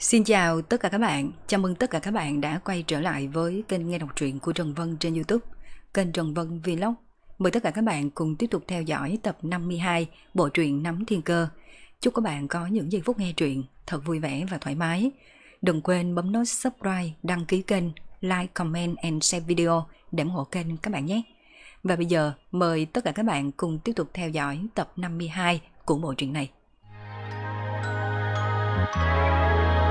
Xin chào tất cả các bạn, chào mừng tất cả các bạn đã quay trở lại với kênh nghe đọc truyện của Trần Vân trên Youtube, kênh Trần Vân Vlog. Mời tất cả các bạn cùng tiếp tục theo dõi tập 52 bộ truyện Nắm Thiên Cơ. Chúc các bạn có những giây phút nghe truyện thật vui vẻ và thoải mái. Đừng quên bấm nút subscribe, đăng ký kênh, like, comment and share video để ủng hộ kênh các bạn nhé. Và bây giờ mời tất cả các bạn cùng tiếp tục theo dõi tập 52 của bộ truyện này. Thank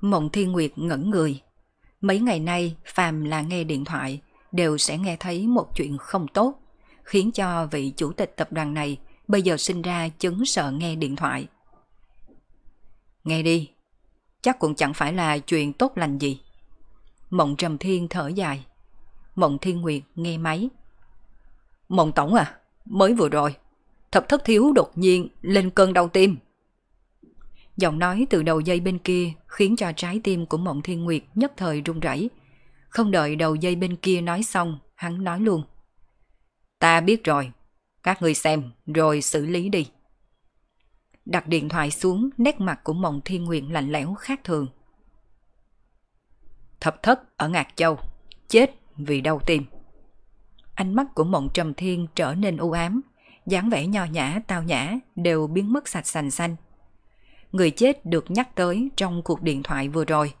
Mộng Thiên Nguyệt ngẩn người. Mấy ngày nay, phàm là nghe điện thoại, đều sẽ nghe thấy một chuyện không tốt, khiến cho vị chủ tịch tập đoàn này bây giờ sinh ra chứng sợ nghe điện thoại. Nghe đi, chắc cũng chẳng phải là chuyện tốt lành gì. Mộng Trầm Thiên thở dài. Mộng Thiên Nguyệt nghe máy. Mộng Tổng à, mới vừa rồi, thập thất thiếu đột nhiên lên cơn đau tim. Giọng nói từ đầu dây bên kia khiến cho trái tim của Mộng Thiên Nguyệt nhất thời rung rẩy. Không đợi đầu dây bên kia nói xong, hắn nói luôn. Ta biết rồi, các người xem rồi xử lý đi. Đặt điện thoại xuống, nét mặt của Mộng Thiên Nguyệt lạnh lẽo khác thường. Thập thất ở Ngạc Châu, chết vì đau tim. Ánh mắt của Mộng Trầm Thiên trở nên u ám, dáng vẻ nho nhã, tao nhã đều biến mất sạch sành xanh người chết được nhắc tới trong cuộc điện thoại vừa rồi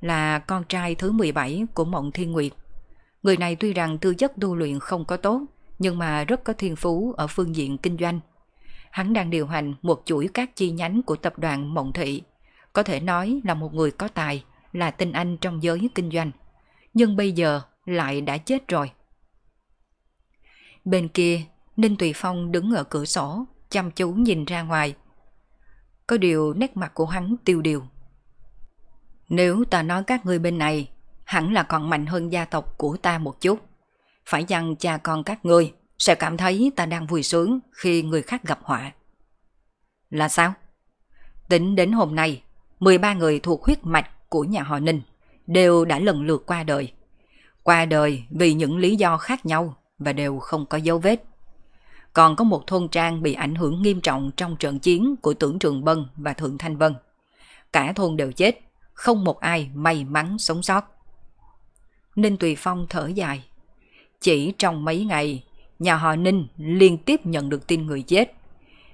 là con trai thứ 17 của Mộng Thiên Nguyệt. Người này tuy rằng tư chất tu luyện không có tốt, nhưng mà rất có thiên phú ở phương diện kinh doanh. Hắn đang điều hành một chuỗi các chi nhánh của tập đoàn Mộng Thị, có thể nói là một người có tài, là tinh anh trong giới kinh doanh. Nhưng bây giờ lại đã chết rồi. Bên kia, Ninh Tùy Phong đứng ở cửa sổ, chăm chú nhìn ra ngoài, có điều nét mặt của hắn tiêu điều. Nếu ta nói các người bên này, hẳn là còn mạnh hơn gia tộc của ta một chút. Phải chăng cha con các người sẽ cảm thấy ta đang vui sướng khi người khác gặp họa? Là sao? Tính đến hôm nay, 13 người thuộc huyết mạch của nhà họ Ninh đều đã lần lượt qua đời. Qua đời vì những lý do khác nhau và đều không có dấu vết còn có một thôn trang bị ảnh hưởng nghiêm trọng trong trận chiến của tưởng Trường Bân và Thượng Thanh Vân. Cả thôn đều chết, không một ai may mắn sống sót. Ninh Tùy Phong thở dài. Chỉ trong mấy ngày, nhà họ Ninh liên tiếp nhận được tin người chết.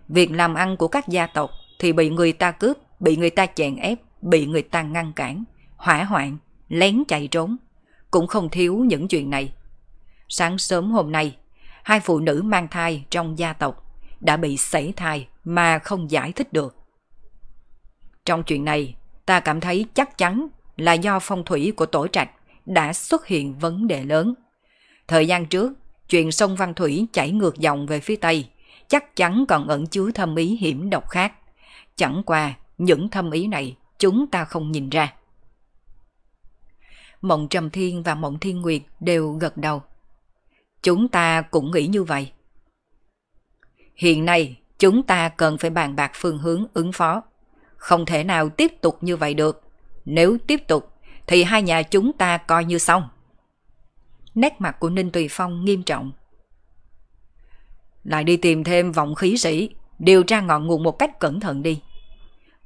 Việc làm ăn của các gia tộc thì bị người ta cướp, bị người ta chèn ép, bị người ta ngăn cản, hỏa hoạn, lén chạy trốn. Cũng không thiếu những chuyện này. Sáng sớm hôm nay, hai phụ nữ mang thai trong gia tộc đã bị sảy thai mà không giải thích được. Trong chuyện này, ta cảm thấy chắc chắn là do phong thủy của tổ trạch đã xuất hiện vấn đề lớn. Thời gian trước, chuyện sông Văn Thủy chảy ngược dòng về phía Tây chắc chắn còn ẩn chứa thâm ý hiểm độc khác. Chẳng qua, những thâm ý này chúng ta không nhìn ra. Mộng Trầm Thiên và Mộng Thiên Nguyệt đều gật đầu. Chúng ta cũng nghĩ như vậy. Hiện nay, chúng ta cần phải bàn bạc phương hướng ứng phó. Không thể nào tiếp tục như vậy được. Nếu tiếp tục, thì hai nhà chúng ta coi như xong. Nét mặt của Ninh Tùy Phong nghiêm trọng. Lại đi tìm thêm vọng khí sĩ, điều tra ngọn nguồn một cách cẩn thận đi.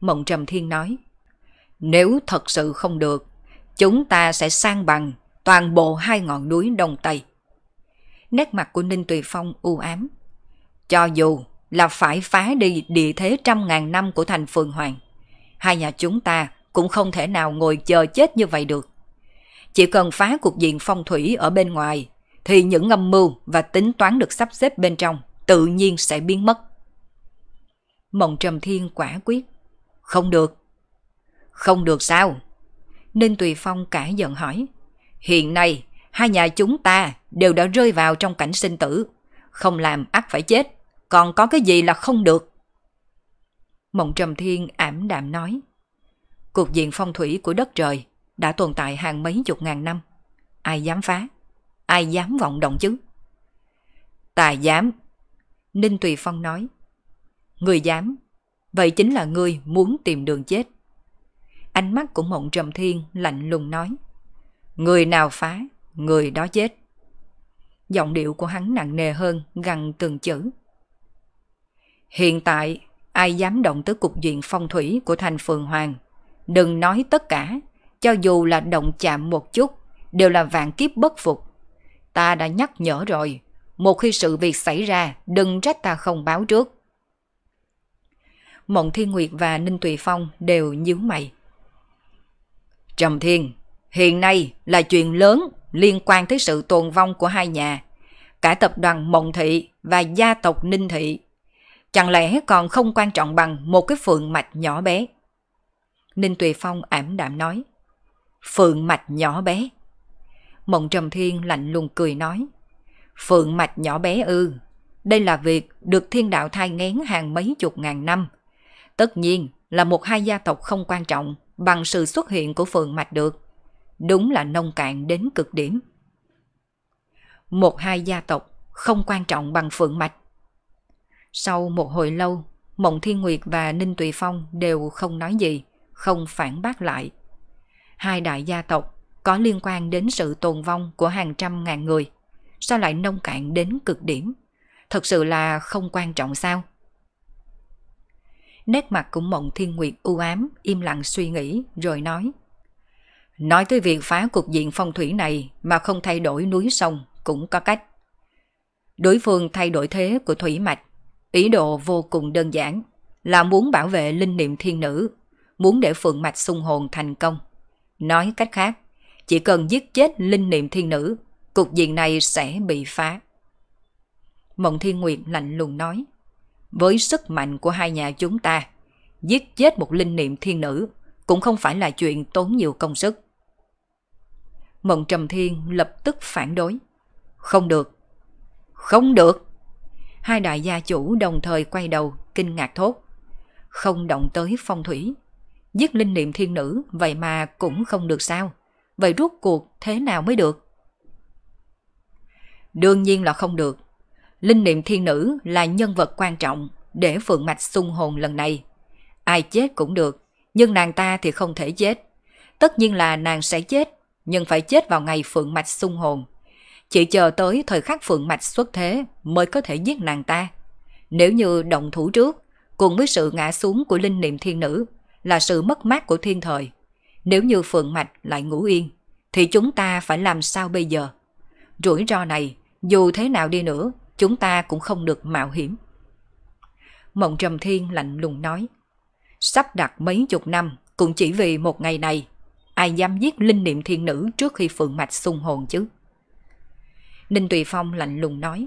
Mộng Trầm Thiên nói, nếu thật sự không được, chúng ta sẽ sang bằng toàn bộ hai ngọn núi Đông Tây nét mặt của Ninh Tùy Phong u ám. Cho dù là phải phá đi địa thế trăm ngàn năm của thành Phượng Hoàng, hai nhà chúng ta cũng không thể nào ngồi chờ chết như vậy được. Chỉ cần phá cục diện phong thủy ở bên ngoài, thì những âm mưu và tính toán được sắp xếp bên trong tự nhiên sẽ biến mất. Mộng Trầm Thiên quả quyết. Không được. Không được sao? Ninh Tùy Phong cả giận hỏi. Hiện nay, hai nhà chúng ta đều đã rơi vào trong cảnh sinh tử. Không làm ắt phải chết, còn có cái gì là không được. Mộng Trầm Thiên ảm đạm nói. Cuộc diện phong thủy của đất trời đã tồn tại hàng mấy chục ngàn năm. Ai dám phá? Ai dám vọng động chứ? tài dám. Ninh Tùy Phong nói. Người dám. Vậy chính là người muốn tìm đường chết. Ánh mắt của Mộng Trầm Thiên lạnh lùng nói. Người nào phá người đó chết. Giọng điệu của hắn nặng nề hơn, gần từng chữ. Hiện tại, ai dám động tới cục diện phong thủy của thành phường hoàng. Đừng nói tất cả, cho dù là động chạm một chút, đều là vạn kiếp bất phục. Ta đã nhắc nhở rồi, một khi sự việc xảy ra, đừng trách ta không báo trước. Mộng Thiên Nguyệt và Ninh Tùy Phong đều nhíu mày. Trầm Thiên, hiện nay là chuyện lớn liên quan tới sự tồn vong của hai nhà, cả tập đoàn Mộng Thị và gia tộc Ninh Thị. Chẳng lẽ còn không quan trọng bằng một cái phượng mạch nhỏ bé? Ninh Tùy Phong ảm đạm nói. Phượng mạch nhỏ bé. Mộng Trầm Thiên lạnh lùng cười nói. Phượng mạch nhỏ bé ư. đây là việc được thiên đạo thai ngén hàng mấy chục ngàn năm. Tất nhiên là một hai gia tộc không quan trọng bằng sự xuất hiện của phượng mạch được. Đúng là nông cạn đến cực điểm. Một hai gia tộc không quan trọng bằng Phượng Mạch. Sau một hồi lâu, Mộng Thiên Nguyệt và Ninh Tùy Phong đều không nói gì, không phản bác lại. Hai đại gia tộc có liên quan đến sự tồn vong của hàng trăm ngàn người, sao lại nông cạn đến cực điểm? Thật sự là không quan trọng sao? Nét mặt của Mộng Thiên Nguyệt u ám, im lặng suy nghĩ rồi nói – Nói tới việc phá cục diện phong thủy này mà không thay đổi núi sông cũng có cách. Đối phương thay đổi thế của thủy mạch, ý đồ vô cùng đơn giản là muốn bảo vệ linh niệm thiên nữ, muốn để phượng mạch sung hồn thành công. Nói cách khác, chỉ cần giết chết linh niệm thiên nữ, cục diện này sẽ bị phá. Mộng Thiên Nguyệt lạnh lùng nói, với sức mạnh của hai nhà chúng ta, giết chết một linh niệm thiên nữ cũng không phải là chuyện tốn nhiều công sức. Mộng Trầm Thiên lập tức phản đối. Không được. Không được. Hai đại gia chủ đồng thời quay đầu, kinh ngạc thốt. Không động tới phong thủy. Giết linh niệm thiên nữ, vậy mà cũng không được sao. Vậy rút cuộc thế nào mới được? Đương nhiên là không được. Linh niệm thiên nữ là nhân vật quan trọng để phượng mạch sung hồn lần này. Ai chết cũng được, nhưng nàng ta thì không thể chết. Tất nhiên là nàng sẽ chết nhưng phải chết vào ngày Phượng Mạch sung hồn. Chỉ chờ tới thời khắc Phượng Mạch xuất thế mới có thể giết nàng ta. Nếu như động thủ trước, cùng với sự ngã xuống của linh niệm thiên nữ, là sự mất mát của thiên thời. Nếu như Phượng Mạch lại ngủ yên, thì chúng ta phải làm sao bây giờ? Rủi ro này, dù thế nào đi nữa, chúng ta cũng không được mạo hiểm. Mộng Trầm Thiên lạnh lùng nói, sắp đặt mấy chục năm cũng chỉ vì một ngày này ai dám giết linh niệm thiên nữ trước khi phượng mạch xung hồn chứ? Ninh Tùy Phong lạnh lùng nói.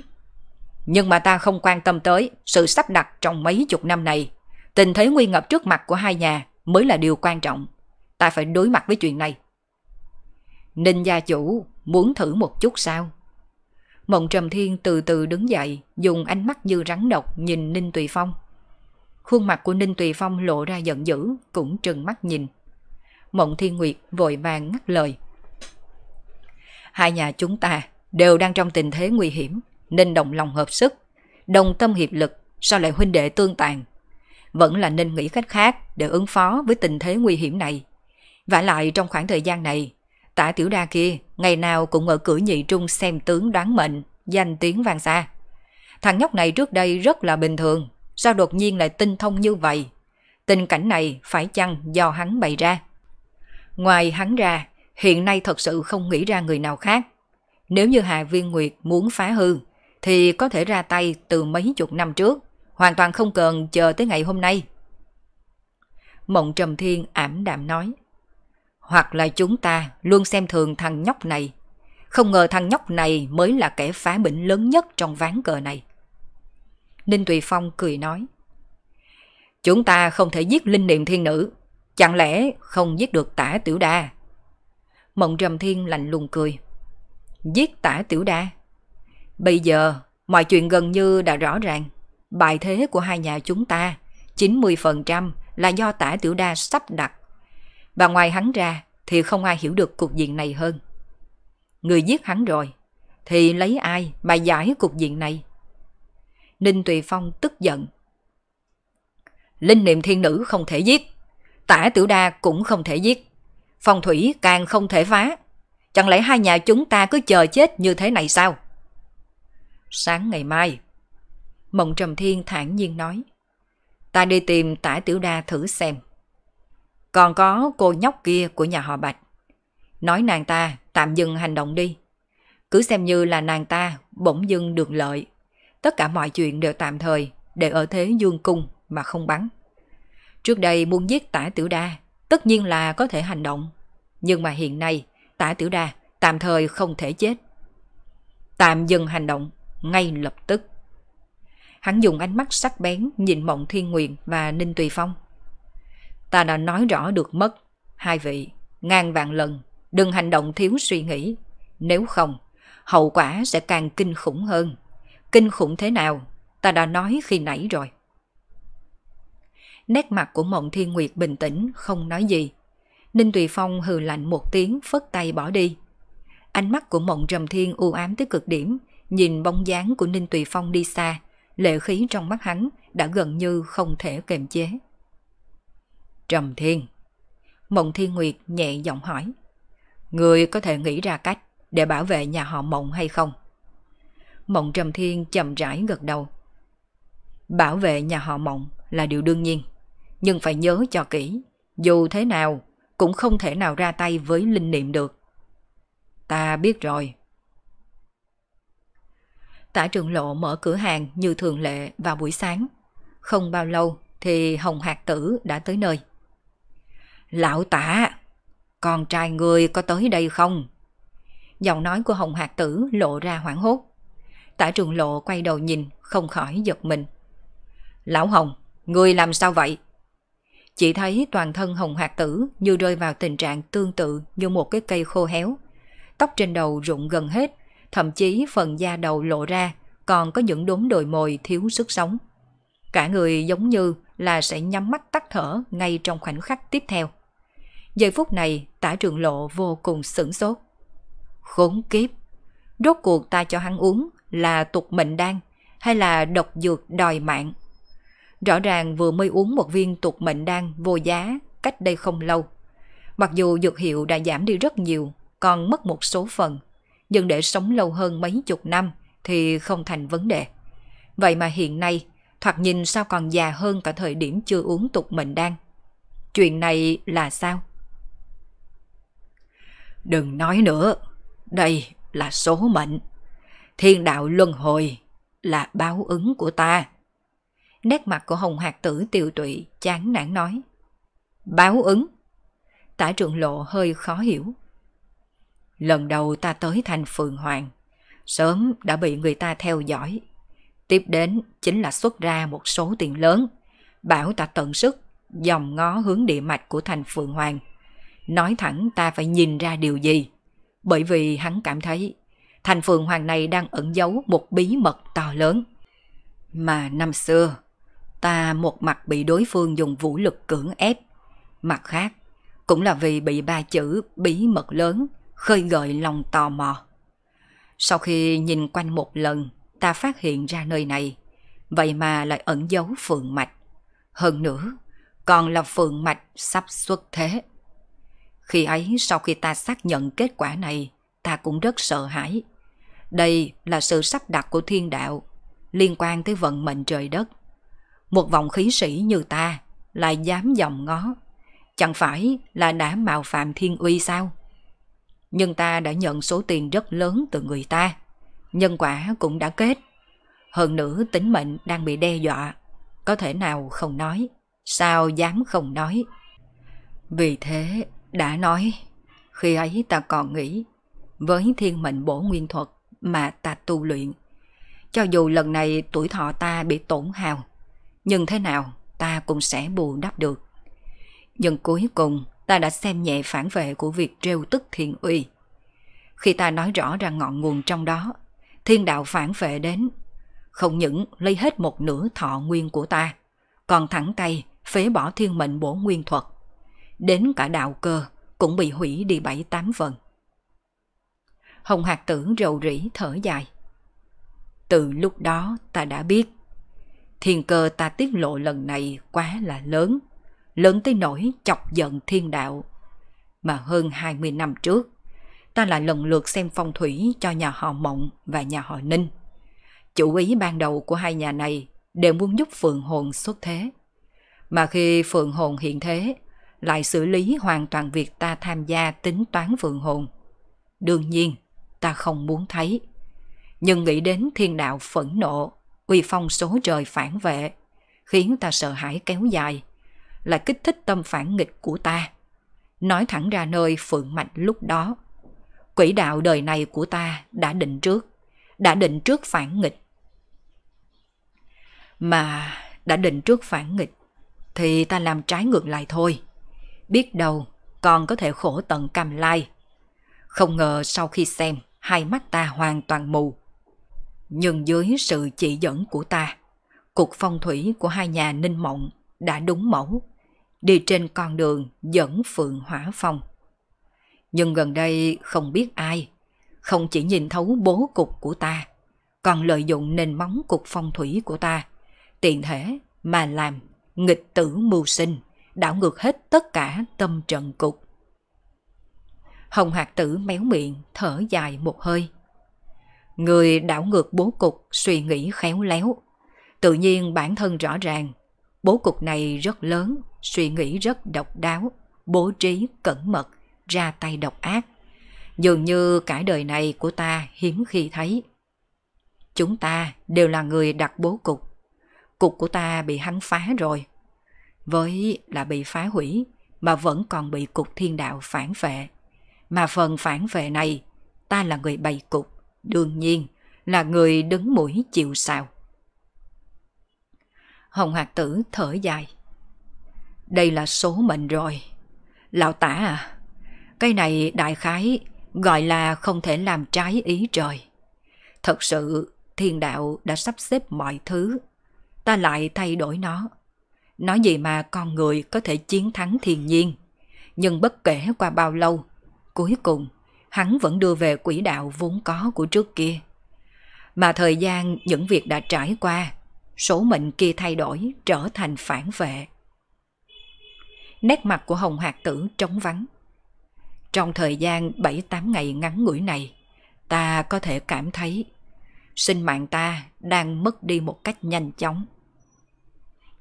Nhưng mà ta không quan tâm tới sự sắp đặt trong mấy chục năm này. Tình thế nguy ngập trước mặt của hai nhà mới là điều quan trọng. Ta phải đối mặt với chuyện này. Ninh gia chủ muốn thử một chút sao? Mộng Trầm Thiên từ từ đứng dậy, dùng ánh mắt như rắn độc nhìn Ninh Tùy Phong. Khuôn mặt của Ninh Tùy Phong lộ ra giận dữ, cũng trừng mắt nhìn. Mộng Thiên Nguyệt vội vàng ngắt lời. Hai nhà chúng ta đều đang trong tình thế nguy hiểm, nên đồng lòng hợp sức, đồng tâm hiệp lực, sao lại huynh đệ tương tàn. Vẫn là nên nghĩ cách khác để ứng phó với tình thế nguy hiểm này. vả lại trong khoảng thời gian này, tả tiểu đa kia ngày nào cũng ở cửa nhị trung xem tướng đoán mệnh, danh tiếng vang xa. Thằng nhóc này trước đây rất là bình thường, sao đột nhiên lại tinh thông như vậy? Tình cảnh này phải chăng do hắn bày ra? Ngoài hắn ra, hiện nay thật sự không nghĩ ra người nào khác. Nếu như Hạ Viên Nguyệt muốn phá hư, thì có thể ra tay từ mấy chục năm trước, hoàn toàn không cần chờ tới ngày hôm nay. Mộng Trầm Thiên ảm đạm nói, hoặc là chúng ta luôn xem thường thằng nhóc này, không ngờ thằng nhóc này mới là kẻ phá bệnh lớn nhất trong ván cờ này. Ninh Tùy Phong cười nói, chúng ta không thể giết linh niệm thiên nữ, Chẳng lẽ không giết được tả tiểu đa? Mộng trầm thiên lạnh lùng cười. Giết tả tiểu đa? Bây giờ, mọi chuyện gần như đã rõ ràng. Bài thế của hai nhà chúng ta, 90% là do tả tiểu đa sắp đặt. Và ngoài hắn ra thì không ai hiểu được cục diện này hơn. Người giết hắn rồi, thì lấy ai mà giải cục diện này? Ninh Tùy Phong tức giận. Linh niệm thiên nữ không thể giết tả tiểu đa cũng không thể giết. Phong thủy càng không thể phá. Chẳng lẽ hai nhà chúng ta cứ chờ chết như thế này sao? Sáng ngày mai, Mộng Trầm Thiên thản nhiên nói. Ta đi tìm tả tiểu đa thử xem. Còn có cô nhóc kia của nhà họ Bạch. Nói nàng ta tạm dừng hành động đi. Cứ xem như là nàng ta bỗng dưng được lợi. Tất cả mọi chuyện đều tạm thời để ở thế dương cung mà không bắn. Trước đây muốn giết tả tiểu đa, tất nhiên là có thể hành động. Nhưng mà hiện nay, tả tiểu đa tạm thời không thể chết. Tạm dừng hành động, ngay lập tức. Hắn dùng ánh mắt sắc bén nhìn Mộng Thiên Nguyện và Ninh Tùy Phong. Ta đã nói rõ được mất, hai vị, ngàn vạn lần, đừng hành động thiếu suy nghĩ. Nếu không, hậu quả sẽ càng kinh khủng hơn. Kinh khủng thế nào, ta đã nói khi nãy rồi nét mặt của Mộng Thiên Nguyệt bình tĩnh, không nói gì. Ninh Tùy Phong hừ lạnh một tiếng, phất tay bỏ đi. Ánh mắt của Mộng Trầm Thiên u ám tới cực điểm, nhìn bóng dáng của Ninh Tùy Phong đi xa, lệ khí trong mắt hắn đã gần như không thể kềm chế. Trầm Thiên Mộng Thiên Nguyệt nhẹ giọng hỏi Người có thể nghĩ ra cách để bảo vệ nhà họ Mộng hay không? Mộng Trầm Thiên chậm rãi gật đầu. Bảo vệ nhà họ Mộng là điều đương nhiên nhưng phải nhớ cho kỹ, dù thế nào cũng không thể nào ra tay với linh niệm được. Ta biết rồi. Tả trường lộ mở cửa hàng như thường lệ vào buổi sáng. Không bao lâu thì Hồng Hạc Tử đã tới nơi. Lão tả, con trai người có tới đây không? Giọng nói của Hồng Hạc Tử lộ ra hoảng hốt. Tả trường lộ quay đầu nhìn, không khỏi giật mình. Lão Hồng, người làm sao vậy? Chỉ thấy toàn thân hồng hoạt tử như rơi vào tình trạng tương tự như một cái cây khô héo. Tóc trên đầu rụng gần hết, thậm chí phần da đầu lộ ra, còn có những đốm đồi mồi thiếu sức sống. Cả người giống như là sẽ nhắm mắt tắt thở ngay trong khoảnh khắc tiếp theo. Giây phút này, tả trường lộ vô cùng sửng sốt. Khốn kiếp! Rốt cuộc ta cho hắn uống là tục mệnh đan hay là độc dược đòi mạng? Rõ ràng vừa mới uống một viên tục mệnh đan vô giá cách đây không lâu. Mặc dù dược hiệu đã giảm đi rất nhiều, còn mất một số phần, nhưng để sống lâu hơn mấy chục năm thì không thành vấn đề. Vậy mà hiện nay, thoạt nhìn sao còn già hơn cả thời điểm chưa uống tục mệnh đan. Chuyện này là sao? Đừng nói nữa, đây là số mệnh. Thiên đạo luân hồi là báo ứng của ta. Nét mặt của Hồng hạt Tử tiều tụy, chán nản nói. Báo ứng. Tả trượng lộ hơi khó hiểu. Lần đầu ta tới thành Phường Hoàng, sớm đã bị người ta theo dõi. Tiếp đến chính là xuất ra một số tiền lớn, bảo ta tận sức, dòm ngó hướng địa mạch của thành Phượng Hoàng. Nói thẳng ta phải nhìn ra điều gì, bởi vì hắn cảm thấy thành Phượng Hoàng này đang ẩn giấu một bí mật to lớn. Mà năm xưa, ta một mặt bị đối phương dùng vũ lực cưỡng ép, mặt khác cũng là vì bị ba chữ bí mật lớn khơi gợi lòng tò mò. Sau khi nhìn quanh một lần, ta phát hiện ra nơi này, vậy mà lại ẩn giấu phượng mạch. Hơn nữa, còn là phượng mạch sắp xuất thế. Khi ấy sau khi ta xác nhận kết quả này, ta cũng rất sợ hãi. Đây là sự sắp đặt của thiên đạo, liên quan tới vận mệnh trời đất. Một vòng khí sĩ như ta lại dám dòng ngó. Chẳng phải là đã mạo phạm thiên uy sao? Nhưng ta đã nhận số tiền rất lớn từ người ta. Nhân quả cũng đã kết. Hơn nữa tính mệnh đang bị đe dọa. Có thể nào không nói? Sao dám không nói? Vì thế, đã nói. Khi ấy ta còn nghĩ, với thiên mệnh bổ nguyên thuật mà ta tu luyện, cho dù lần này tuổi thọ ta bị tổn hào, nhưng thế nào ta cũng sẽ bù đắp được Nhưng cuối cùng ta đã xem nhẹ phản vệ của việc trêu tức thiên uy Khi ta nói rõ ra ngọn nguồn trong đó Thiên đạo phản vệ đến Không những lấy hết một nửa thọ nguyên của ta Còn thẳng tay phế bỏ thiên mệnh bổ nguyên thuật Đến cả đạo cơ cũng bị hủy đi bảy tám phần Hồng Hạc Tử rầu rỉ thở dài. Từ lúc đó ta đã biết Thiên cơ ta tiết lộ lần này quá là lớn, lớn tới nỗi chọc giận thiên đạo. Mà hơn 20 năm trước, ta lại lần lượt xem phong thủy cho nhà họ Mộng và nhà họ Ninh. Chủ ý ban đầu của hai nhà này đều muốn giúp Phượng Hồn xuất thế. Mà khi Phượng Hồn hiện thế, lại xử lý hoàn toàn việc ta tham gia tính toán Phượng Hồn. Đương nhiên, ta không muốn thấy. Nhưng nghĩ đến thiên đạo phẫn nộ, uy phong số trời phản vệ, khiến ta sợ hãi kéo dài, là kích thích tâm phản nghịch của ta. Nói thẳng ra nơi phượng mạch lúc đó, quỹ đạo đời này của ta đã định trước, đã định trước phản nghịch. Mà đã định trước phản nghịch, thì ta làm trái ngược lại thôi. Biết đâu còn có thể khổ tận cam lai. Không ngờ sau khi xem, hai mắt ta hoàn toàn mù. Nhưng dưới sự chỉ dẫn của ta, cục phong thủy của hai nhà ninh mộng đã đúng mẫu, đi trên con đường dẫn phượng hỏa phong. Nhưng gần đây không biết ai, không chỉ nhìn thấu bố cục của ta, còn lợi dụng nền móng cục phong thủy của ta, tiện thể mà làm nghịch tử mưu sinh, đảo ngược hết tất cả tâm trận cục. Hồng Hạc Tử méo miệng, thở dài một hơi. Người đảo ngược bố cục suy nghĩ khéo léo. Tự nhiên bản thân rõ ràng, bố cục này rất lớn, suy nghĩ rất độc đáo, bố trí cẩn mật, ra tay độc ác. Dường như cả đời này của ta hiếm khi thấy. Chúng ta đều là người đặt bố cục. Cục của ta bị hắn phá rồi. Với là bị phá hủy mà vẫn còn bị cục thiên đạo phản vệ. Mà phần phản vệ này, ta là người bày cục đương nhiên là người đứng mũi chịu sào. Hồng Hạc Tử thở dài. Đây là số mệnh rồi. Lão tả à, cây này đại khái gọi là không thể làm trái ý trời. Thật sự thiên đạo đã sắp xếp mọi thứ, ta lại thay đổi nó. Nói gì mà con người có thể chiến thắng thiên nhiên, nhưng bất kể qua bao lâu, cuối cùng hắn vẫn đưa về quỹ đạo vốn có của trước kia. Mà thời gian những việc đã trải qua, số mệnh kia thay đổi trở thành phản vệ. Nét mặt của Hồng Hạc Tử trống vắng. Trong thời gian 7-8 ngày ngắn ngủi này, ta có thể cảm thấy sinh mạng ta đang mất đi một cách nhanh chóng.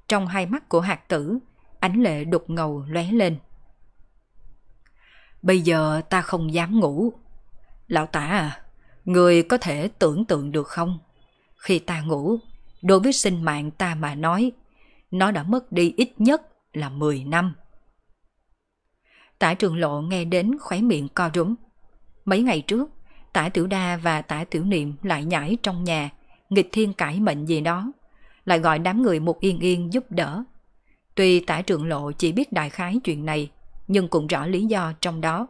Trong hai mắt của hạt tử, ánh lệ đục ngầu lóe lên. Bây giờ ta không dám ngủ. Lão tả à, người có thể tưởng tượng được không? Khi ta ngủ, đối với sinh mạng ta mà nói, nó đã mất đi ít nhất là 10 năm. Tả trường lộ nghe đến khóe miệng co rúm. Mấy ngày trước, tả tiểu đa và tả tiểu niệm lại nhảy trong nhà, nghịch thiên cãi mệnh gì đó, lại gọi đám người một yên yên giúp đỡ. Tuy tả trường lộ chỉ biết đại khái chuyện này, nhưng cũng rõ lý do trong đó.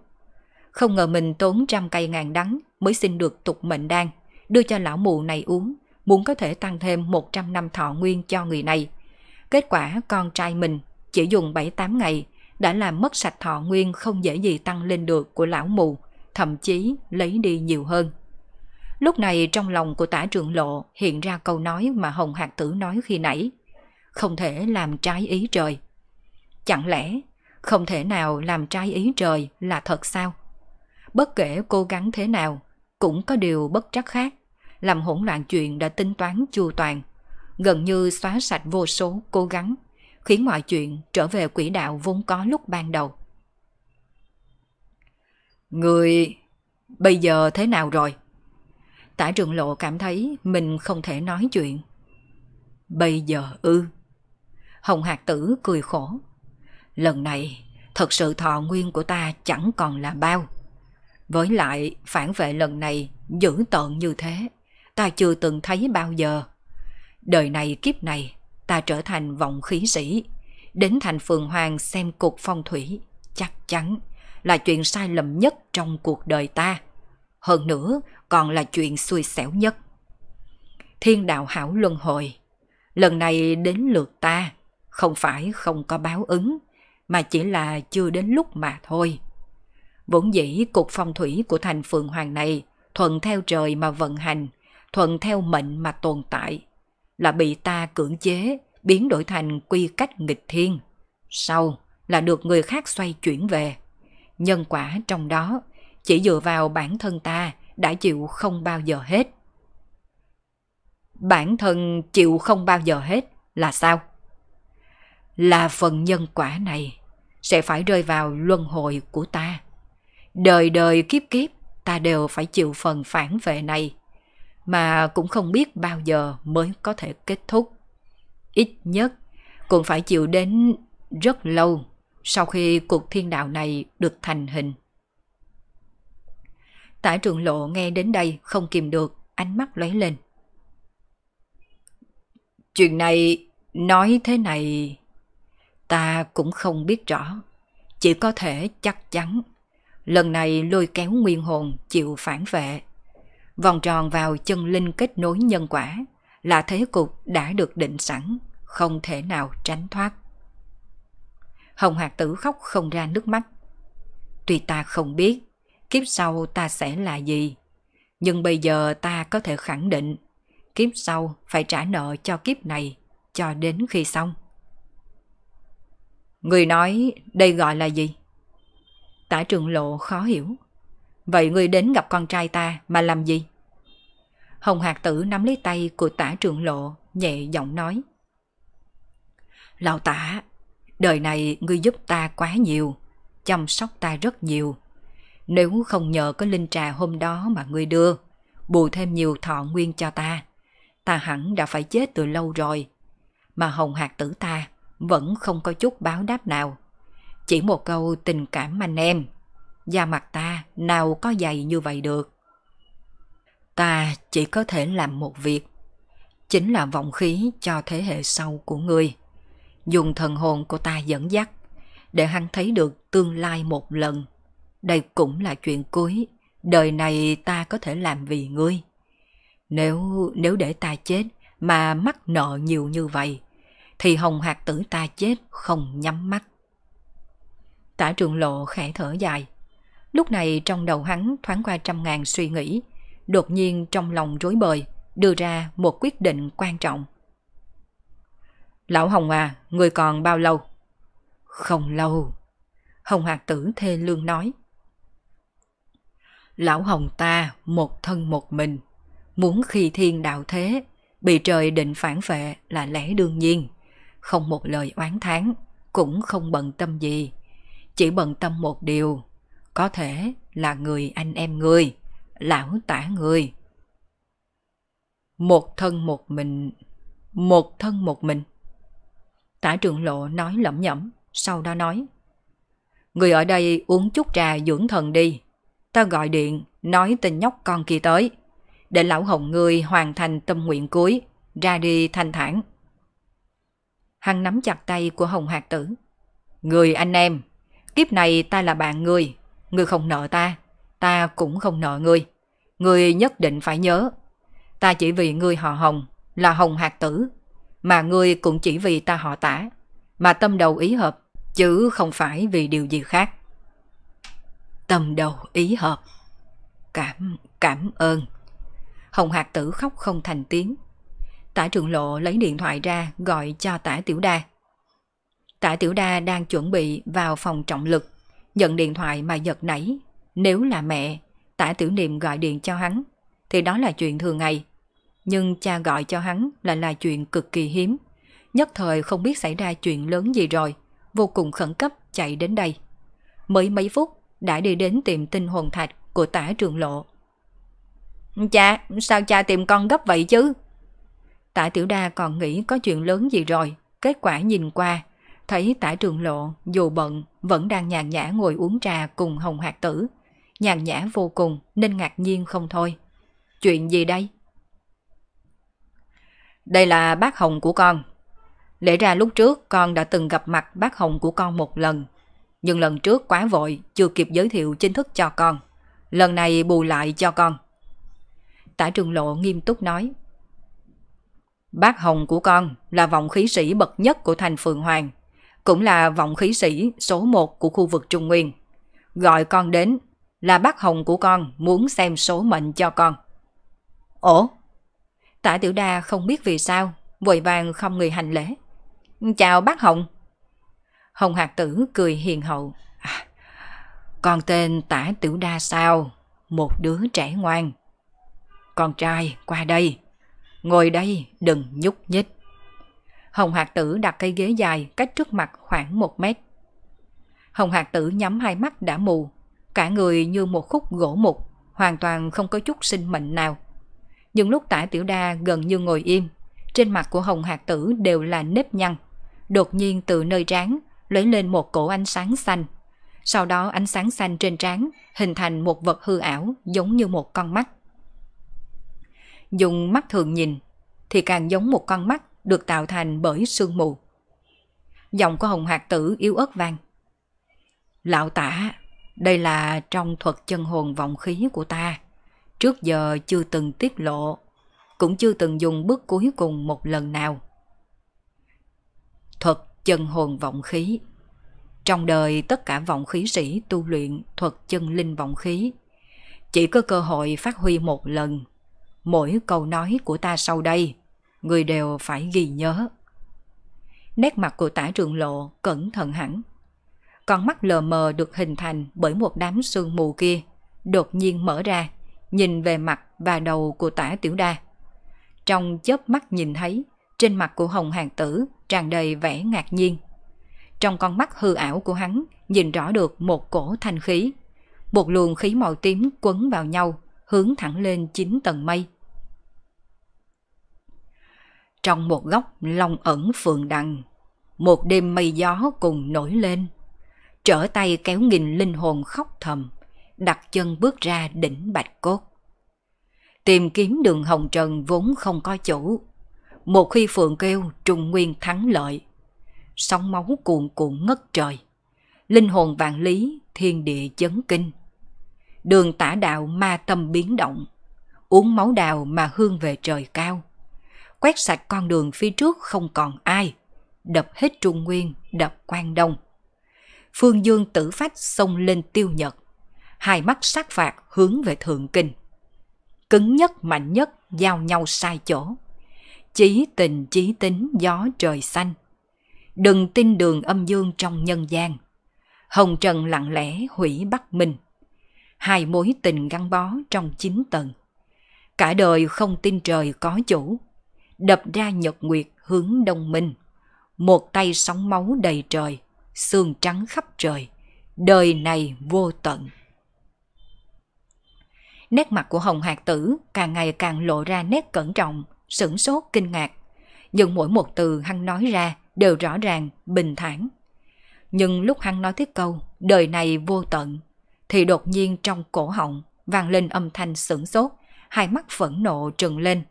Không ngờ mình tốn trăm cây ngàn đắng mới xin được tục mệnh đan, đưa cho lão mù này uống, muốn có thể tăng thêm 100 năm thọ nguyên cho người này. Kết quả con trai mình chỉ dùng 7-8 ngày đã làm mất sạch thọ nguyên không dễ gì tăng lên được của lão mù, thậm chí lấy đi nhiều hơn. Lúc này trong lòng của tả trưởng lộ hiện ra câu nói mà Hồng Hạc Tử nói khi nãy. Không thể làm trái ý trời. Chẳng lẽ không thể nào làm trái ý trời là thật sao? Bất kể cố gắng thế nào, cũng có điều bất trắc khác, làm hỗn loạn chuyện đã tính toán chu toàn, gần như xóa sạch vô số cố gắng, khiến mọi chuyện trở về quỹ đạo vốn có lúc ban đầu. Người bây giờ thế nào rồi? Tả trường lộ cảm thấy mình không thể nói chuyện. Bây giờ ư. Hồng Hạc Tử cười khổ. Lần này, thật sự thọ nguyên của ta chẳng còn là bao. Với lại, phản vệ lần này dữ tợn như thế, ta chưa từng thấy bao giờ. Đời này kiếp này, ta trở thành vọng khí sĩ. Đến thành phường hoàng xem cục phong thủy, chắc chắn là chuyện sai lầm nhất trong cuộc đời ta. Hơn nữa, còn là chuyện xui xẻo nhất. Thiên đạo hảo luân hồi, lần này đến lượt ta, không phải không có báo ứng, mà chỉ là chưa đến lúc mà thôi. Vốn dĩ cục phong thủy của thành phường hoàng này thuận theo trời mà vận hành, thuận theo mệnh mà tồn tại, là bị ta cưỡng chế, biến đổi thành quy cách nghịch thiên. Sau là được người khác xoay chuyển về. Nhân quả trong đó chỉ dựa vào bản thân ta đã chịu không bao giờ hết. Bản thân chịu không bao giờ hết là sao? Là phần nhân quả này sẽ phải rơi vào luân hồi của ta. Đời đời kiếp kiếp ta đều phải chịu phần phản vệ này mà cũng không biết bao giờ mới có thể kết thúc. Ít nhất cũng phải chịu đến rất lâu sau khi cuộc thiên đạo này được thành hình. Tả trường lộ nghe đến đây không kìm được, ánh mắt lóe lên. Chuyện này nói thế này... Ta cũng không biết rõ, chỉ có thể chắc chắn. Lần này lôi kéo nguyên hồn chịu phản vệ. Vòng tròn vào chân linh kết nối nhân quả là thế cục đã được định sẵn, không thể nào tránh thoát. Hồng Hạc Tử khóc không ra nước mắt. Tuy ta không biết kiếp sau ta sẽ là gì, nhưng bây giờ ta có thể khẳng định kiếp sau phải trả nợ cho kiếp này cho đến khi xong. Người nói đây gọi là gì? Tả trường lộ khó hiểu. Vậy người đến gặp con trai ta mà làm gì? Hồng Hạc Tử nắm lấy tay của tả trường lộ, nhẹ giọng nói. Lão tả, đời này ngươi giúp ta quá nhiều, chăm sóc ta rất nhiều. Nếu không nhờ có linh trà hôm đó mà ngươi đưa, bù thêm nhiều thọ nguyên cho ta, ta hẳn đã phải chết từ lâu rồi. Mà Hồng hạt Tử ta vẫn không có chút báo đáp nào. Chỉ một câu tình cảm anh em, da mặt ta nào có dày như vậy được. Ta chỉ có thể làm một việc, chính là vọng khí cho thế hệ sau của người Dùng thần hồn của ta dẫn dắt, để hắn thấy được tương lai một lần. Đây cũng là chuyện cuối, đời này ta có thể làm vì ngươi. Nếu nếu để ta chết mà mắc nợ nhiều như vậy, thì hồng hạt tử ta chết không nhắm mắt. Tả trường lộ khẽ thở dài. Lúc này trong đầu hắn thoáng qua trăm ngàn suy nghĩ, đột nhiên trong lòng rối bời, đưa ra một quyết định quan trọng. Lão Hồng à, người còn bao lâu? Không lâu. Hồng Hạc Tử thê lương nói. Lão Hồng ta một thân một mình, muốn khi thiên đạo thế, bị trời định phản vệ là lẽ đương nhiên không một lời oán thán, cũng không bận tâm gì. Chỉ bận tâm một điều, có thể là người anh em người, lão tả người. Một thân một mình, một thân một mình. Tả trường lộ nói lẩm nhẩm, sau đó nói. Người ở đây uống chút trà dưỡng thần đi. Ta gọi điện, nói tên nhóc con kia tới. Để lão hồng ngươi hoàn thành tâm nguyện cuối, ra đi thanh thản. Hắn nắm chặt tay của Hồng Hạc Tử. Người anh em, kiếp này ta là bạn người, người không nợ ta, ta cũng không nợ người. Người nhất định phải nhớ, ta chỉ vì người họ Hồng là Hồng Hạc Tử, mà người cũng chỉ vì ta họ tả, mà tâm đầu ý hợp, chứ không phải vì điều gì khác. Tâm đầu ý hợp. Cảm, cảm ơn. Hồng Hạc Tử khóc không thành tiếng, Tả trường lộ lấy điện thoại ra gọi cho tả tiểu đa. Tả tiểu đa đang chuẩn bị vào phòng trọng lực, nhận điện thoại mà giật nảy. Nếu là mẹ, tả tiểu niệm gọi điện cho hắn, thì đó là chuyện thường ngày. Nhưng cha gọi cho hắn là là chuyện cực kỳ hiếm. Nhất thời không biết xảy ra chuyện lớn gì rồi, vô cùng khẩn cấp chạy đến đây. Mới mấy phút đã đi đến tìm tinh hồn thạch của tả trường lộ. Cha, sao cha tìm con gấp vậy chứ? Tả Tiểu Đa còn nghĩ có chuyện lớn gì rồi, kết quả nhìn qua, thấy Tả Trường Lộ dù bận vẫn đang nhàn nhã ngồi uống trà cùng Hồng Hạc Tử. Nhàn nhã vô cùng nên ngạc nhiên không thôi. Chuyện gì đây? Đây là bác Hồng của con. Lẽ ra lúc trước con đã từng gặp mặt bác Hồng của con một lần. Nhưng lần trước quá vội, chưa kịp giới thiệu chính thức cho con. Lần này bù lại cho con. Tả Trường Lộ nghiêm túc nói. Bác Hồng của con là vọng khí sĩ bậc nhất của thành Phượng Hoàng, cũng là vọng khí sĩ số 1 của khu vực Trung Nguyên. Gọi con đến là bác Hồng của con muốn xem số mệnh cho con. Ủa? Tả Tiểu Đa không biết vì sao, vội vàng không người hành lễ. Chào bác Hồng. Hồng Hạc Tử cười hiền hậu. À, con tên Tả Tiểu Đa sao? Một đứa trẻ ngoan. Con trai, qua đây. Ngồi đây, đừng nhúc nhích. Hồng Hạc Tử đặt cây ghế dài cách trước mặt khoảng một mét. Hồng Hạc Tử nhắm hai mắt đã mù, cả người như một khúc gỗ mục, hoàn toàn không có chút sinh mệnh nào. Nhưng lúc tả tiểu đa gần như ngồi im, trên mặt của Hồng Hạc Tử đều là nếp nhăn. Đột nhiên từ nơi trán lấy lên một cổ ánh sáng xanh. Sau đó ánh sáng xanh trên trán hình thành một vật hư ảo giống như một con mắt dùng mắt thường nhìn, thì càng giống một con mắt được tạo thành bởi sương mù. Giọng của Hồng Hạc Tử yếu ớt vang. Lão tả, đây là trong thuật chân hồn vọng khí của ta. Trước giờ chưa từng tiết lộ, cũng chưa từng dùng bước cuối cùng một lần nào. Thuật chân hồn vọng khí Trong đời tất cả vọng khí sĩ tu luyện thuật chân linh vọng khí. Chỉ có cơ hội phát huy một lần mỗi câu nói của ta sau đây, người đều phải ghi nhớ. Nét mặt của tả trường lộ cẩn thận hẳn. Con mắt lờ mờ được hình thành bởi một đám sương mù kia, đột nhiên mở ra, nhìn về mặt và đầu của tả tiểu đa. Trong chớp mắt nhìn thấy, trên mặt của Hồng Hàng Tử tràn đầy vẻ ngạc nhiên. Trong con mắt hư ảo của hắn nhìn rõ được một cổ thanh khí. Một luồng khí màu tím quấn vào nhau, hướng thẳng lên chín tầng mây. Trong một góc long ẩn phường đằng, một đêm mây gió cùng nổi lên. Trở tay kéo nghìn linh hồn khóc thầm, đặt chân bước ra đỉnh bạch cốt. Tìm kiếm đường hồng trần vốn không có chủ. Một khi phượng kêu trùng nguyên thắng lợi, sóng máu cuồn cuộn ngất trời. Linh hồn vạn lý, thiên địa chấn kinh. Đường tả đạo ma tâm biến động, uống máu đào mà hương về trời cao quét sạch con đường phía trước không còn ai, đập hết Trung Nguyên, đập quang Đông. Phương Dương tử phách xông lên tiêu nhật, hai mắt sát phạt hướng về Thượng Kinh. Cứng nhất mạnh nhất giao nhau sai chỗ. Chí tình chí tính gió trời xanh. Đừng tin đường âm dương trong nhân gian. Hồng Trần lặng lẽ hủy Bắc Minh. Hai mối tình gắn bó trong chín tầng. Cả đời không tin trời có chủ, đập ra nhật nguyệt hướng đông minh. Một tay sóng máu đầy trời, xương trắng khắp trời, đời này vô tận. Nét mặt của Hồng Hạc Tử càng ngày càng lộ ra nét cẩn trọng, sửng sốt kinh ngạc. Nhưng mỗi một từ hắn nói ra đều rõ ràng, bình thản. Nhưng lúc hắn nói tiếp câu, đời này vô tận, thì đột nhiên trong cổ họng vang lên âm thanh sửng sốt, hai mắt phẫn nộ trừng lên,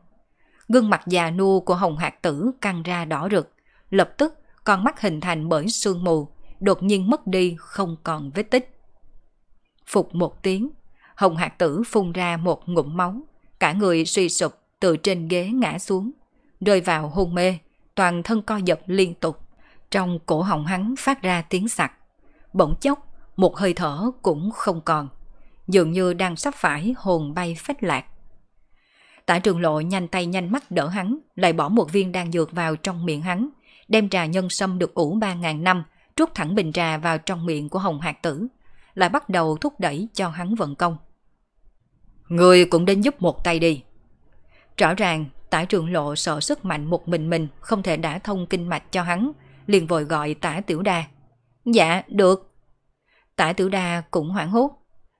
gương mặt già nua của hồng hạt tử căng ra đỏ rực. Lập tức, con mắt hình thành bởi sương mù, đột nhiên mất đi không còn vết tích. Phục một tiếng, hồng hạt tử phun ra một ngụm máu, cả người suy sụp từ trên ghế ngã xuống, rơi vào hôn mê, toàn thân co giật liên tục. Trong cổ họng hắn phát ra tiếng sặc. Bỗng chốc, một hơi thở cũng không còn, dường như đang sắp phải hồn bay phách lạc. Tả trường lộ nhanh tay nhanh mắt đỡ hắn, lại bỏ một viên đan dược vào trong miệng hắn, đem trà nhân sâm được ủ 3.000 năm, trút thẳng bình trà vào trong miệng của Hồng Hạc Tử, lại bắt đầu thúc đẩy cho hắn vận công. Người cũng đến giúp một tay đi. Rõ ràng, tả trường lộ sợ sức mạnh một mình mình không thể đã thông kinh mạch cho hắn, liền vội gọi tả tiểu đa. Dạ, được. Tả tiểu đa cũng hoảng hốt.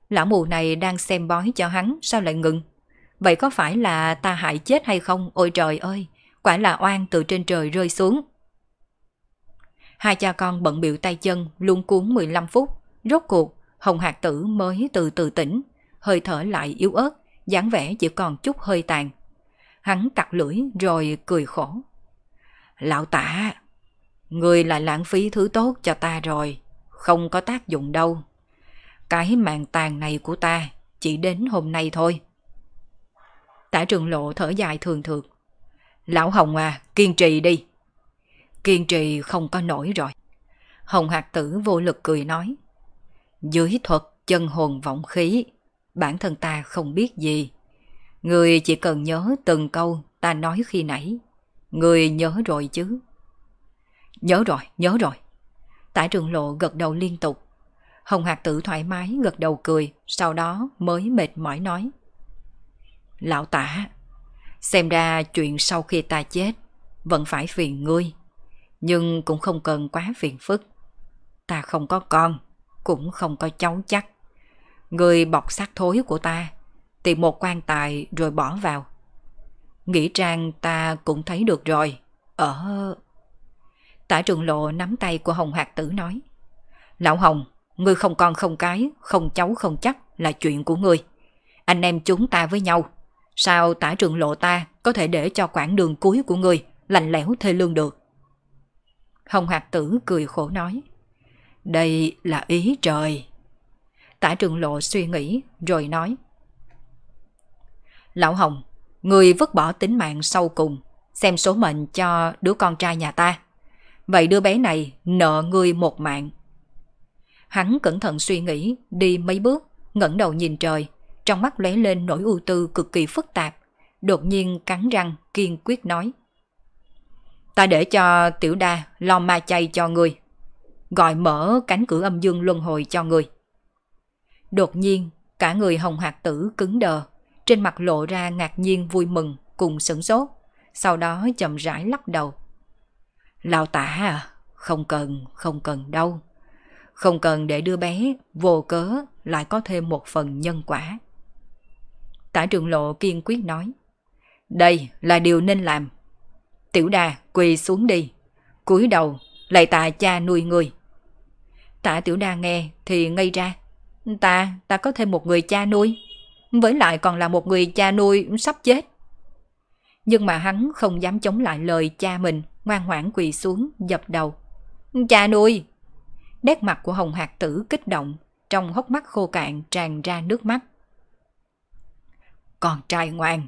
Lão mù này đang xem bói cho hắn, sao lại ngừng? Vậy có phải là ta hại chết hay không? Ôi trời ơi, quả là oan từ trên trời rơi xuống. Hai cha con bận biểu tay chân, luôn cuốn 15 phút. Rốt cuộc, Hồng Hạc Tử mới từ từ tỉnh, hơi thở lại yếu ớt, dáng vẻ chỉ còn chút hơi tàn. Hắn cặc lưỡi rồi cười khổ. Lão tả, người lại lãng phí thứ tốt cho ta rồi, không có tác dụng đâu. Cái mạng tàn này của ta chỉ đến hôm nay thôi. Tả trường lộ thở dài thường thường. Lão Hồng à, kiên trì đi. Kiên trì không có nổi rồi. Hồng Hạc Tử vô lực cười nói. Dưới thuật chân hồn vọng khí, bản thân ta không biết gì. Người chỉ cần nhớ từng câu ta nói khi nãy. Người nhớ rồi chứ. Nhớ rồi, nhớ rồi. Tả trường lộ gật đầu liên tục. Hồng Hạc Tử thoải mái gật đầu cười, sau đó mới mệt mỏi nói. Lão tả, xem ra chuyện sau khi ta chết vẫn phải phiền ngươi, nhưng cũng không cần quá phiền phức. Ta không có con, cũng không có cháu chắc. Ngươi bọc xác thối của ta, tìm một quan tài rồi bỏ vào. Nghĩ trang ta cũng thấy được rồi, ở... Tả trường lộ nắm tay của Hồng Hạc Tử nói. Lão Hồng, ngươi không con không cái, không cháu không chắc là chuyện của ngươi. Anh em chúng ta với nhau Sao tả trường lộ ta có thể để cho quãng đường cuối của người lạnh lẽo thê lương được? Hồng Hạc Tử cười khổ nói. Đây là ý trời. Tả trường lộ suy nghĩ rồi nói. Lão Hồng, người vứt bỏ tính mạng sau cùng, xem số mệnh cho đứa con trai nhà ta. Vậy đứa bé này nợ người một mạng. Hắn cẩn thận suy nghĩ, đi mấy bước, ngẩng đầu nhìn trời, trong mắt lóe lên nỗi ưu tư cực kỳ phức tạp, đột nhiên cắn răng kiên quyết nói. Ta để cho tiểu đa lo ma chay cho người, gọi mở cánh cửa âm dương luân hồi cho người. Đột nhiên, cả người hồng hạt tử cứng đờ, trên mặt lộ ra ngạc nhiên vui mừng cùng sửng sốt, sau đó chậm rãi lắc đầu. Lão tả à, không cần, không cần đâu. Không cần để đưa bé vô cớ lại có thêm một phần nhân quả. Tả Trường lộ kiên quyết nói. Đây là điều nên làm. Tiểu đà quỳ xuống đi. cúi đầu lại tạ cha nuôi người. Tạ tiểu Đa nghe thì ngây ra. Ta, ta có thêm một người cha nuôi. Với lại còn là một người cha nuôi sắp chết. Nhưng mà hắn không dám chống lại lời cha mình, ngoan ngoãn quỳ xuống, dập đầu. Cha nuôi! Đét mặt của Hồng Hạc Tử kích động, trong hốc mắt khô cạn tràn ra nước mắt con trai ngoan,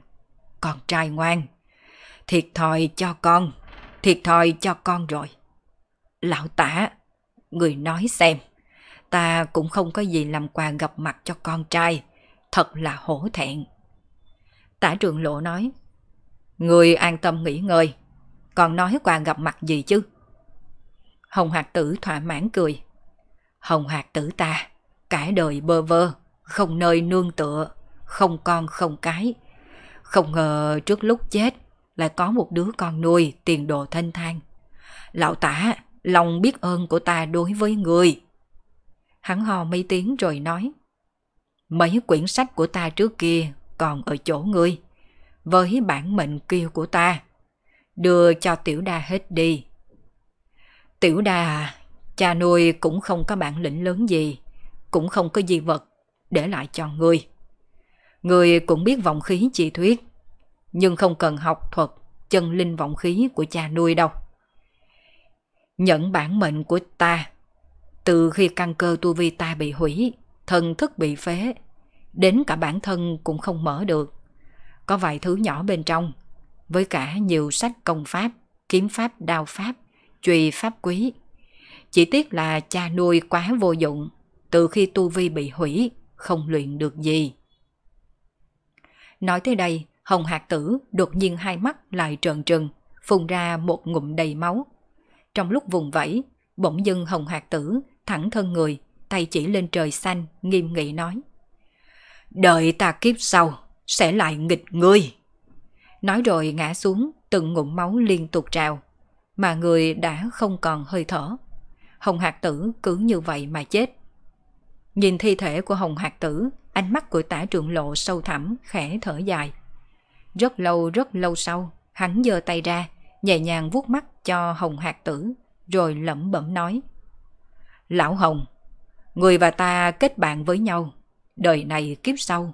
con trai ngoan. Thiệt thòi cho con, thiệt thòi cho con rồi. Lão tả, người nói xem, ta cũng không có gì làm quà gặp mặt cho con trai, thật là hổ thẹn. Tả trường lộ nói, người an tâm nghỉ ngơi, còn nói quà gặp mặt gì chứ? Hồng Hạc Tử thỏa mãn cười. Hồng Hạc Tử ta, cả đời bơ vơ, không nơi nương tựa không con không cái. Không ngờ trước lúc chết lại có một đứa con nuôi tiền đồ thanh thang. Lão tả, lòng biết ơn của ta đối với người. Hắn hò mấy tiếng rồi nói. Mấy quyển sách của ta trước kia còn ở chỗ ngươi. Với bản mệnh kia của ta, đưa cho tiểu đa hết đi. Tiểu đà, cha nuôi cũng không có bản lĩnh lớn gì, cũng không có di vật để lại cho ngươi. Người cũng biết vọng khí chi thuyết, nhưng không cần học thuật chân linh vọng khí của cha nuôi đâu. Nhận bản mệnh của ta, từ khi căn cơ tu vi ta bị hủy, thần thức bị phế, đến cả bản thân cũng không mở được. Có vài thứ nhỏ bên trong, với cả nhiều sách công pháp, kiếm pháp, đao pháp, trùy pháp quý. Chỉ tiếc là cha nuôi quá vô dụng, từ khi tu vi bị hủy, không luyện được gì. Nói tới đây, Hồng hạt Tử đột nhiên hai mắt lại trợn trừng, phun ra một ngụm đầy máu. Trong lúc vùng vẫy, bỗng dưng Hồng hạt Tử thẳng thân người, tay chỉ lên trời xanh, nghiêm nghị nói. Đợi ta kiếp sau, sẽ lại nghịch ngươi. Nói rồi ngã xuống, từng ngụm máu liên tục trào, mà người đã không còn hơi thở. Hồng hạt Tử cứ như vậy mà chết. Nhìn thi thể của Hồng hạt Tử Ánh mắt của tả trượng lộ sâu thẳm, khẽ thở dài. Rất lâu rất lâu sau, hắn giơ tay ra, nhẹ nhàng vuốt mắt cho Hồng Hạc Tử, rồi lẩm bẩm nói. Lão Hồng, người và ta kết bạn với nhau, đời này kiếp sau,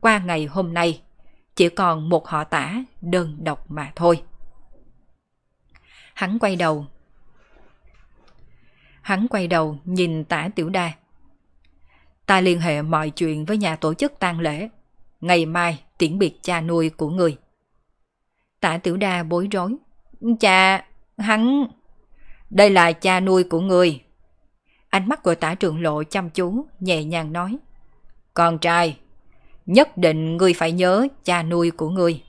qua ngày hôm nay, chỉ còn một họ tả đơn độc mà thôi. Hắn quay đầu. Hắn quay đầu nhìn tả tiểu đa, ta liên hệ mọi chuyện với nhà tổ chức tang lễ. Ngày mai tiễn biệt cha nuôi của người. Tả tiểu đa bối rối. Cha, hắn... Đây là cha nuôi của người. Ánh mắt của tả trường lộ chăm chú, nhẹ nhàng nói. Con trai, nhất định người phải nhớ cha nuôi của người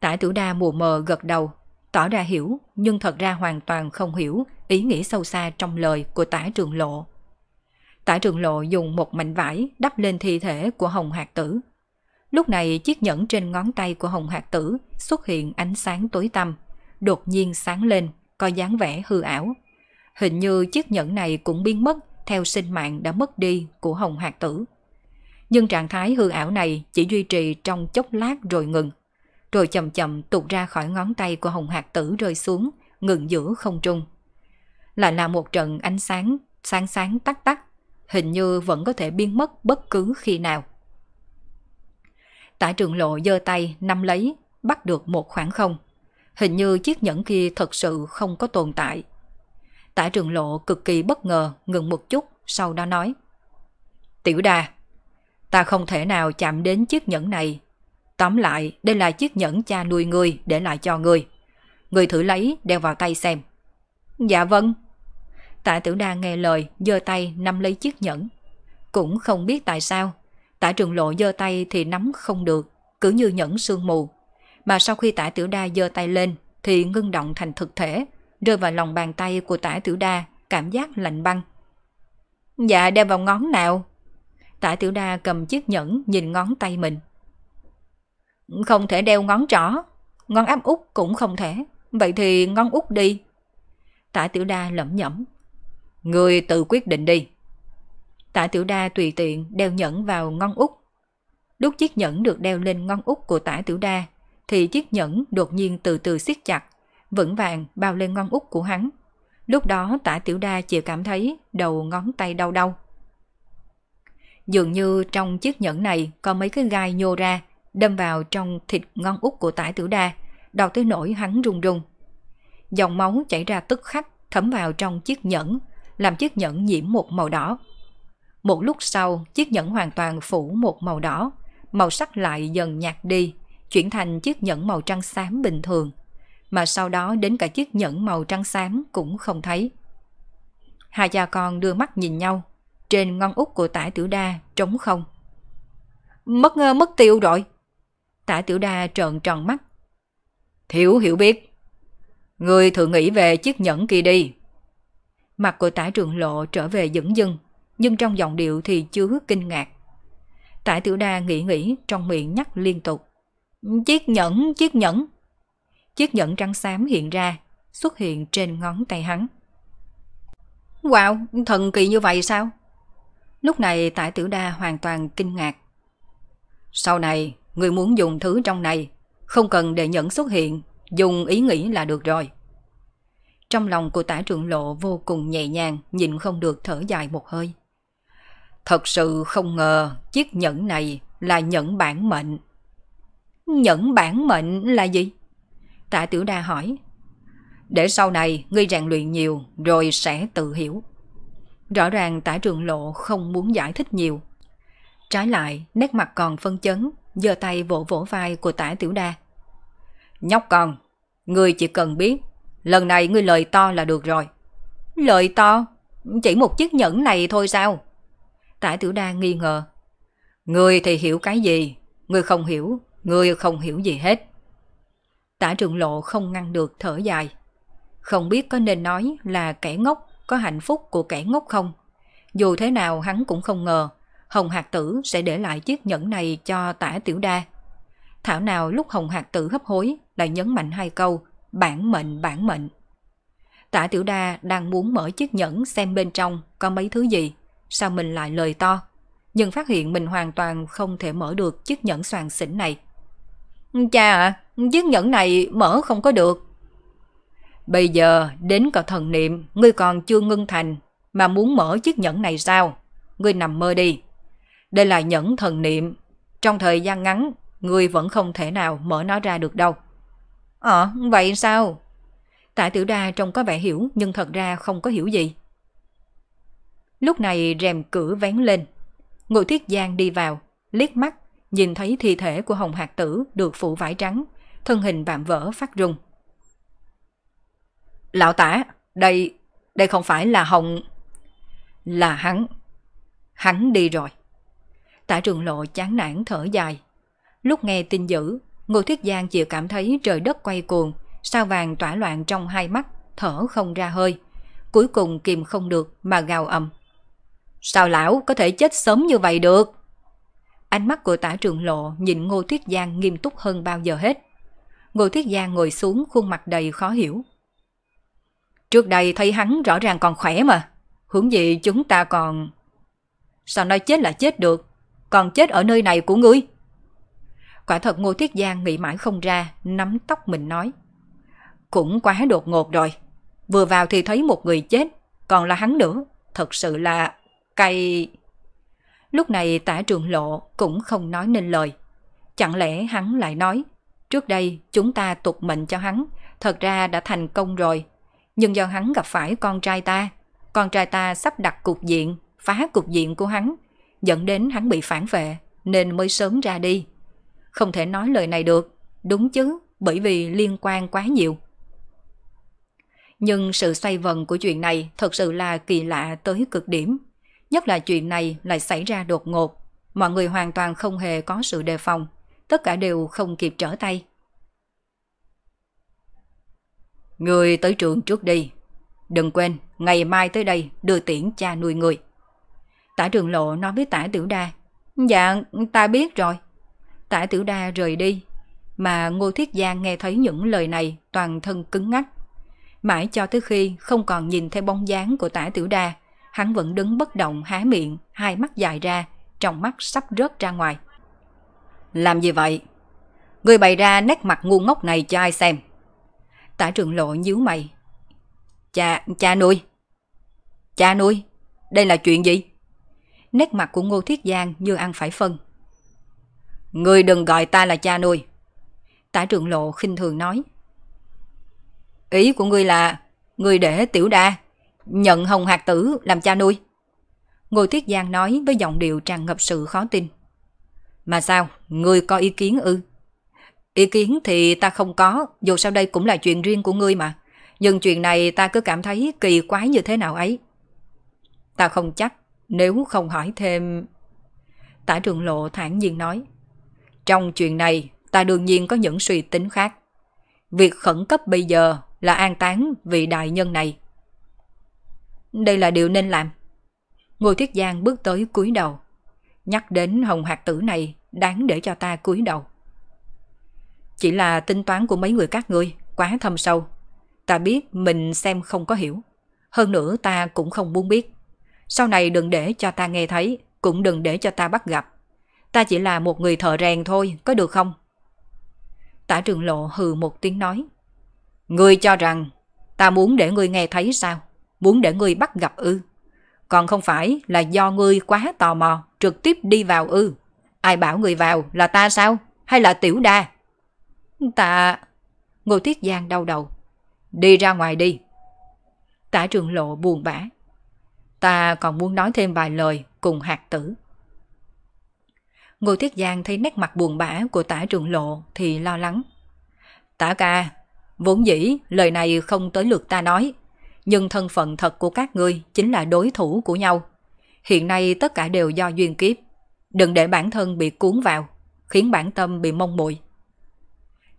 Tả tiểu đa mù mờ gật đầu, tỏ ra hiểu nhưng thật ra hoàn toàn không hiểu ý nghĩa sâu xa trong lời của tả trường lộ. Tả trường lộ dùng một mảnh vải đắp lên thi thể của Hồng Hạc Tử. Lúc này chiếc nhẫn trên ngón tay của Hồng Hạc Tử xuất hiện ánh sáng tối tăm, đột nhiên sáng lên, có dáng vẻ hư ảo. Hình như chiếc nhẫn này cũng biến mất theo sinh mạng đã mất đi của Hồng Hạc Tử. Nhưng trạng thái hư ảo này chỉ duy trì trong chốc lát rồi ngừng, rồi chậm chậm tụt ra khỏi ngón tay của Hồng Hạc Tử rơi xuống, ngừng giữa không trung. Lại là một trận ánh sáng, sáng sáng tắt tắt hình như vẫn có thể biến mất bất cứ khi nào. Tả trường lộ giơ tay nắm lấy, bắt được một khoảng không. Hình như chiếc nhẫn kia thật sự không có tồn tại. Tả trường lộ cực kỳ bất ngờ ngừng một chút sau đó nói. Tiểu đà, ta không thể nào chạm đến chiếc nhẫn này. Tóm lại, đây là chiếc nhẫn cha nuôi người để lại cho người. người thử lấy đeo vào tay xem. Dạ vâng. Tạ Tiểu Đa nghe lời, giơ tay nắm lấy chiếc nhẫn. Cũng không biết tại sao, Tạ Trường Lộ giơ tay thì nắm không được, cứ như nhẫn sương mù. Mà sau khi Tạ Tiểu Đa giơ tay lên thì ngưng động thành thực thể, rơi vào lòng bàn tay của Tạ Tiểu Đa, cảm giác lạnh băng. Dạ đeo vào ngón nào? Tạ Tiểu Đa cầm chiếc nhẫn nhìn ngón tay mình. Không thể đeo ngón trỏ, ngón áp út cũng không thể, vậy thì ngón út đi. Tạ Tiểu Đa lẩm nhẩm, Người tự quyết định đi. Tạ Tiểu Đa tùy tiện đeo nhẫn vào ngón út. Lúc chiếc nhẫn được đeo lên ngón út của Tạ Tiểu Đa, thì chiếc nhẫn đột nhiên từ từ siết chặt, vững vàng bao lên ngón út của hắn. Lúc đó Tạ Tiểu Đa chỉ cảm thấy đầu ngón tay đau đau. Dường như trong chiếc nhẫn này có mấy cái gai nhô ra, đâm vào trong thịt ngón út của Tạ Tiểu Đa, đau tới nỗi hắn run run. Dòng máu chảy ra tức khắc thấm vào trong chiếc nhẫn, làm chiếc nhẫn nhiễm một màu đỏ. Một lúc sau, chiếc nhẫn hoàn toàn phủ một màu đỏ, màu sắc lại dần nhạt đi, chuyển thành chiếc nhẫn màu trắng xám bình thường, mà sau đó đến cả chiếc nhẫn màu trắng xám cũng không thấy. Hai cha con đưa mắt nhìn nhau, trên ngón út của tả tiểu đa trống không. Mất ngơ ờ, mất tiêu rồi. Tả tiểu đa trợn tròn mắt. Thiểu hiểu biết. Người thử nghĩ về chiếc nhẫn kia đi, Mặt của tả trường lộ trở về dững dưng, nhưng trong giọng điệu thì chứa kinh ngạc. Tả tiểu đa nghĩ nghĩ trong miệng nhắc liên tục. Chiếc nhẫn, chiếc nhẫn. Chiếc nhẫn trắng xám hiện ra, xuất hiện trên ngón tay hắn. Wow, thần kỳ như vậy sao? Lúc này tải tiểu đa hoàn toàn kinh ngạc. Sau này, người muốn dùng thứ trong này, không cần để nhẫn xuất hiện, dùng ý nghĩ là được rồi. Trong lòng của tả trượng lộ vô cùng nhẹ nhàng, nhìn không được thở dài một hơi. Thật sự không ngờ chiếc nhẫn này là nhẫn bản mệnh. Nhẫn bản mệnh là gì? tả Tiểu Đa hỏi. Để sau này ngươi rèn luyện nhiều rồi sẽ tự hiểu. Rõ ràng tả trường lộ không muốn giải thích nhiều. Trái lại, nét mặt còn phân chấn, giơ tay vỗ vỗ vai của tả Tiểu Đa. Nhóc con, ngươi chỉ cần biết lần này ngươi lời to là được rồi. Lời to? Chỉ một chiếc nhẫn này thôi sao? Tả tiểu đa nghi ngờ. Ngươi thì hiểu cái gì? Ngươi không hiểu, ngươi không hiểu gì hết. Tả trường lộ không ngăn được thở dài. Không biết có nên nói là kẻ ngốc có hạnh phúc của kẻ ngốc không? Dù thế nào hắn cũng không ngờ Hồng Hạc Tử sẽ để lại chiếc nhẫn này cho tả tiểu đa. Thảo nào lúc Hồng Hạc Tử hấp hối lại nhấn mạnh hai câu bản mệnh bản mệnh. Tạ Tiểu Đa đang muốn mở chiếc nhẫn xem bên trong có mấy thứ gì, sao mình lại lời to, nhưng phát hiện mình hoàn toàn không thể mở được chiếc nhẫn xoàn xỉn này. Cha ạ, à, chiếc nhẫn này mở không có được. Bây giờ đến cậu thần niệm, ngươi còn chưa ngưng thành, mà muốn mở chiếc nhẫn này sao? Ngươi nằm mơ đi. Đây là nhẫn thần niệm, trong thời gian ngắn, ngươi vẫn không thể nào mở nó ra được đâu. Ờ, vậy sao? Tạ Tiểu Đa trông có vẻ hiểu nhưng thật ra không có hiểu gì. Lúc này rèm cửa vén lên. Ngụy Thiết Giang đi vào, liếc mắt, nhìn thấy thi thể của Hồng Hạc Tử được phủ vải trắng, thân hình vạm vỡ phát rung. Lão tả, đây, đây không phải là Hồng... Là hắn. Hắn đi rồi. Tả trường lộ chán nản thở dài. Lúc nghe tin dữ, Ngô Thuyết Giang chịu cảm thấy trời đất quay cuồng, sao vàng tỏa loạn trong hai mắt, thở không ra hơi. Cuối cùng kìm không được mà gào ầm. Sao lão có thể chết sớm như vậy được? Ánh mắt của tả trường lộ nhìn Ngô Thuyết Giang nghiêm túc hơn bao giờ hết. Ngô Thuyết Giang ngồi xuống khuôn mặt đầy khó hiểu. Trước đây thấy hắn rõ ràng còn khỏe mà, hướng gì chúng ta còn... Sao nói chết là chết được, còn chết ở nơi này của ngươi? quả thật Ngô thiết Giang nghĩ mãi không ra, nắm tóc mình nói. Cũng quá đột ngột rồi, vừa vào thì thấy một người chết, còn là hắn nữa, thật sự là cay... Lúc này tả trường lộ cũng không nói nên lời. Chẳng lẽ hắn lại nói, trước đây chúng ta tục mệnh cho hắn, thật ra đã thành công rồi. Nhưng do hắn gặp phải con trai ta, con trai ta sắp đặt cục diện, phá cục diện của hắn, dẫn đến hắn bị phản vệ, nên mới sớm ra đi. Không thể nói lời này được, đúng chứ, bởi vì liên quan quá nhiều. Nhưng sự xoay vần của chuyện này thật sự là kỳ lạ tới cực điểm. Nhất là chuyện này lại xảy ra đột ngột. Mọi người hoàn toàn không hề có sự đề phòng. Tất cả đều không kịp trở tay. Người tới trường trước đi. Đừng quên, ngày mai tới đây đưa tiễn cha nuôi người. Tả trường lộ nói với tả tiểu đa. Dạ, ta biết rồi. Tả Tử Đa rời đi, mà Ngô Thiết Giang nghe thấy những lời này toàn thân cứng ngắc. Mãi cho tới khi không còn nhìn thấy bóng dáng của Tả Tử Đa, hắn vẫn đứng bất động há miệng, hai mắt dài ra, trong mắt sắp rớt ra ngoài. Làm gì vậy? Người bày ra nét mặt ngu ngốc này cho ai xem? Tả trường lộ nhíu mày. Cha, cha nuôi. Cha nuôi, đây là chuyện gì? Nét mặt của Ngô Thiết Giang như ăn phải phân. Ngươi đừng gọi ta là cha nuôi. Tả trưởng lộ khinh thường nói. Ý của ngươi là, ngươi để tiểu đa, nhận hồng hạt tử làm cha nuôi. Ngô Tuyết Giang nói với giọng điệu tràn ngập sự khó tin. Mà sao, ngươi có ý kiến ư? Ý kiến thì ta không có, dù sao đây cũng là chuyện riêng của ngươi mà. Nhưng chuyện này ta cứ cảm thấy kỳ quái như thế nào ấy. Ta không chắc, nếu không hỏi thêm... Tả trường lộ thản nhiên nói. Trong chuyện này, ta đương nhiên có những suy tính khác. Việc khẩn cấp bây giờ là an táng vị đại nhân này. Đây là điều nên làm. Ngô Thiết Giang bước tới cúi đầu. Nhắc đến hồng hạt tử này đáng để cho ta cúi đầu. Chỉ là tính toán của mấy người các ngươi quá thâm sâu. Ta biết mình xem không có hiểu. Hơn nữa ta cũng không muốn biết. Sau này đừng để cho ta nghe thấy, cũng đừng để cho ta bắt gặp. Ta chỉ là một người thợ rèn thôi, có được không? Tả trường lộ hừ một tiếng nói. Ngươi cho rằng ta muốn để ngươi nghe thấy sao? Muốn để ngươi bắt gặp ư? Còn không phải là do ngươi quá tò mò, trực tiếp đi vào ư? Ai bảo người vào là ta sao? Hay là tiểu đa? Ta... Ngô Thiết Giang đau đầu. Đi ra ngoài đi. Tả trường lộ buồn bã. Ta còn muốn nói thêm vài lời cùng hạt tử. Ngô Thiết Giang thấy nét mặt buồn bã của tả trường lộ thì lo lắng. Tả ca, vốn dĩ lời này không tới lượt ta nói, nhưng thân phận thật của các ngươi chính là đối thủ của nhau. Hiện nay tất cả đều do duyên kiếp, đừng để bản thân bị cuốn vào, khiến bản tâm bị mông muội.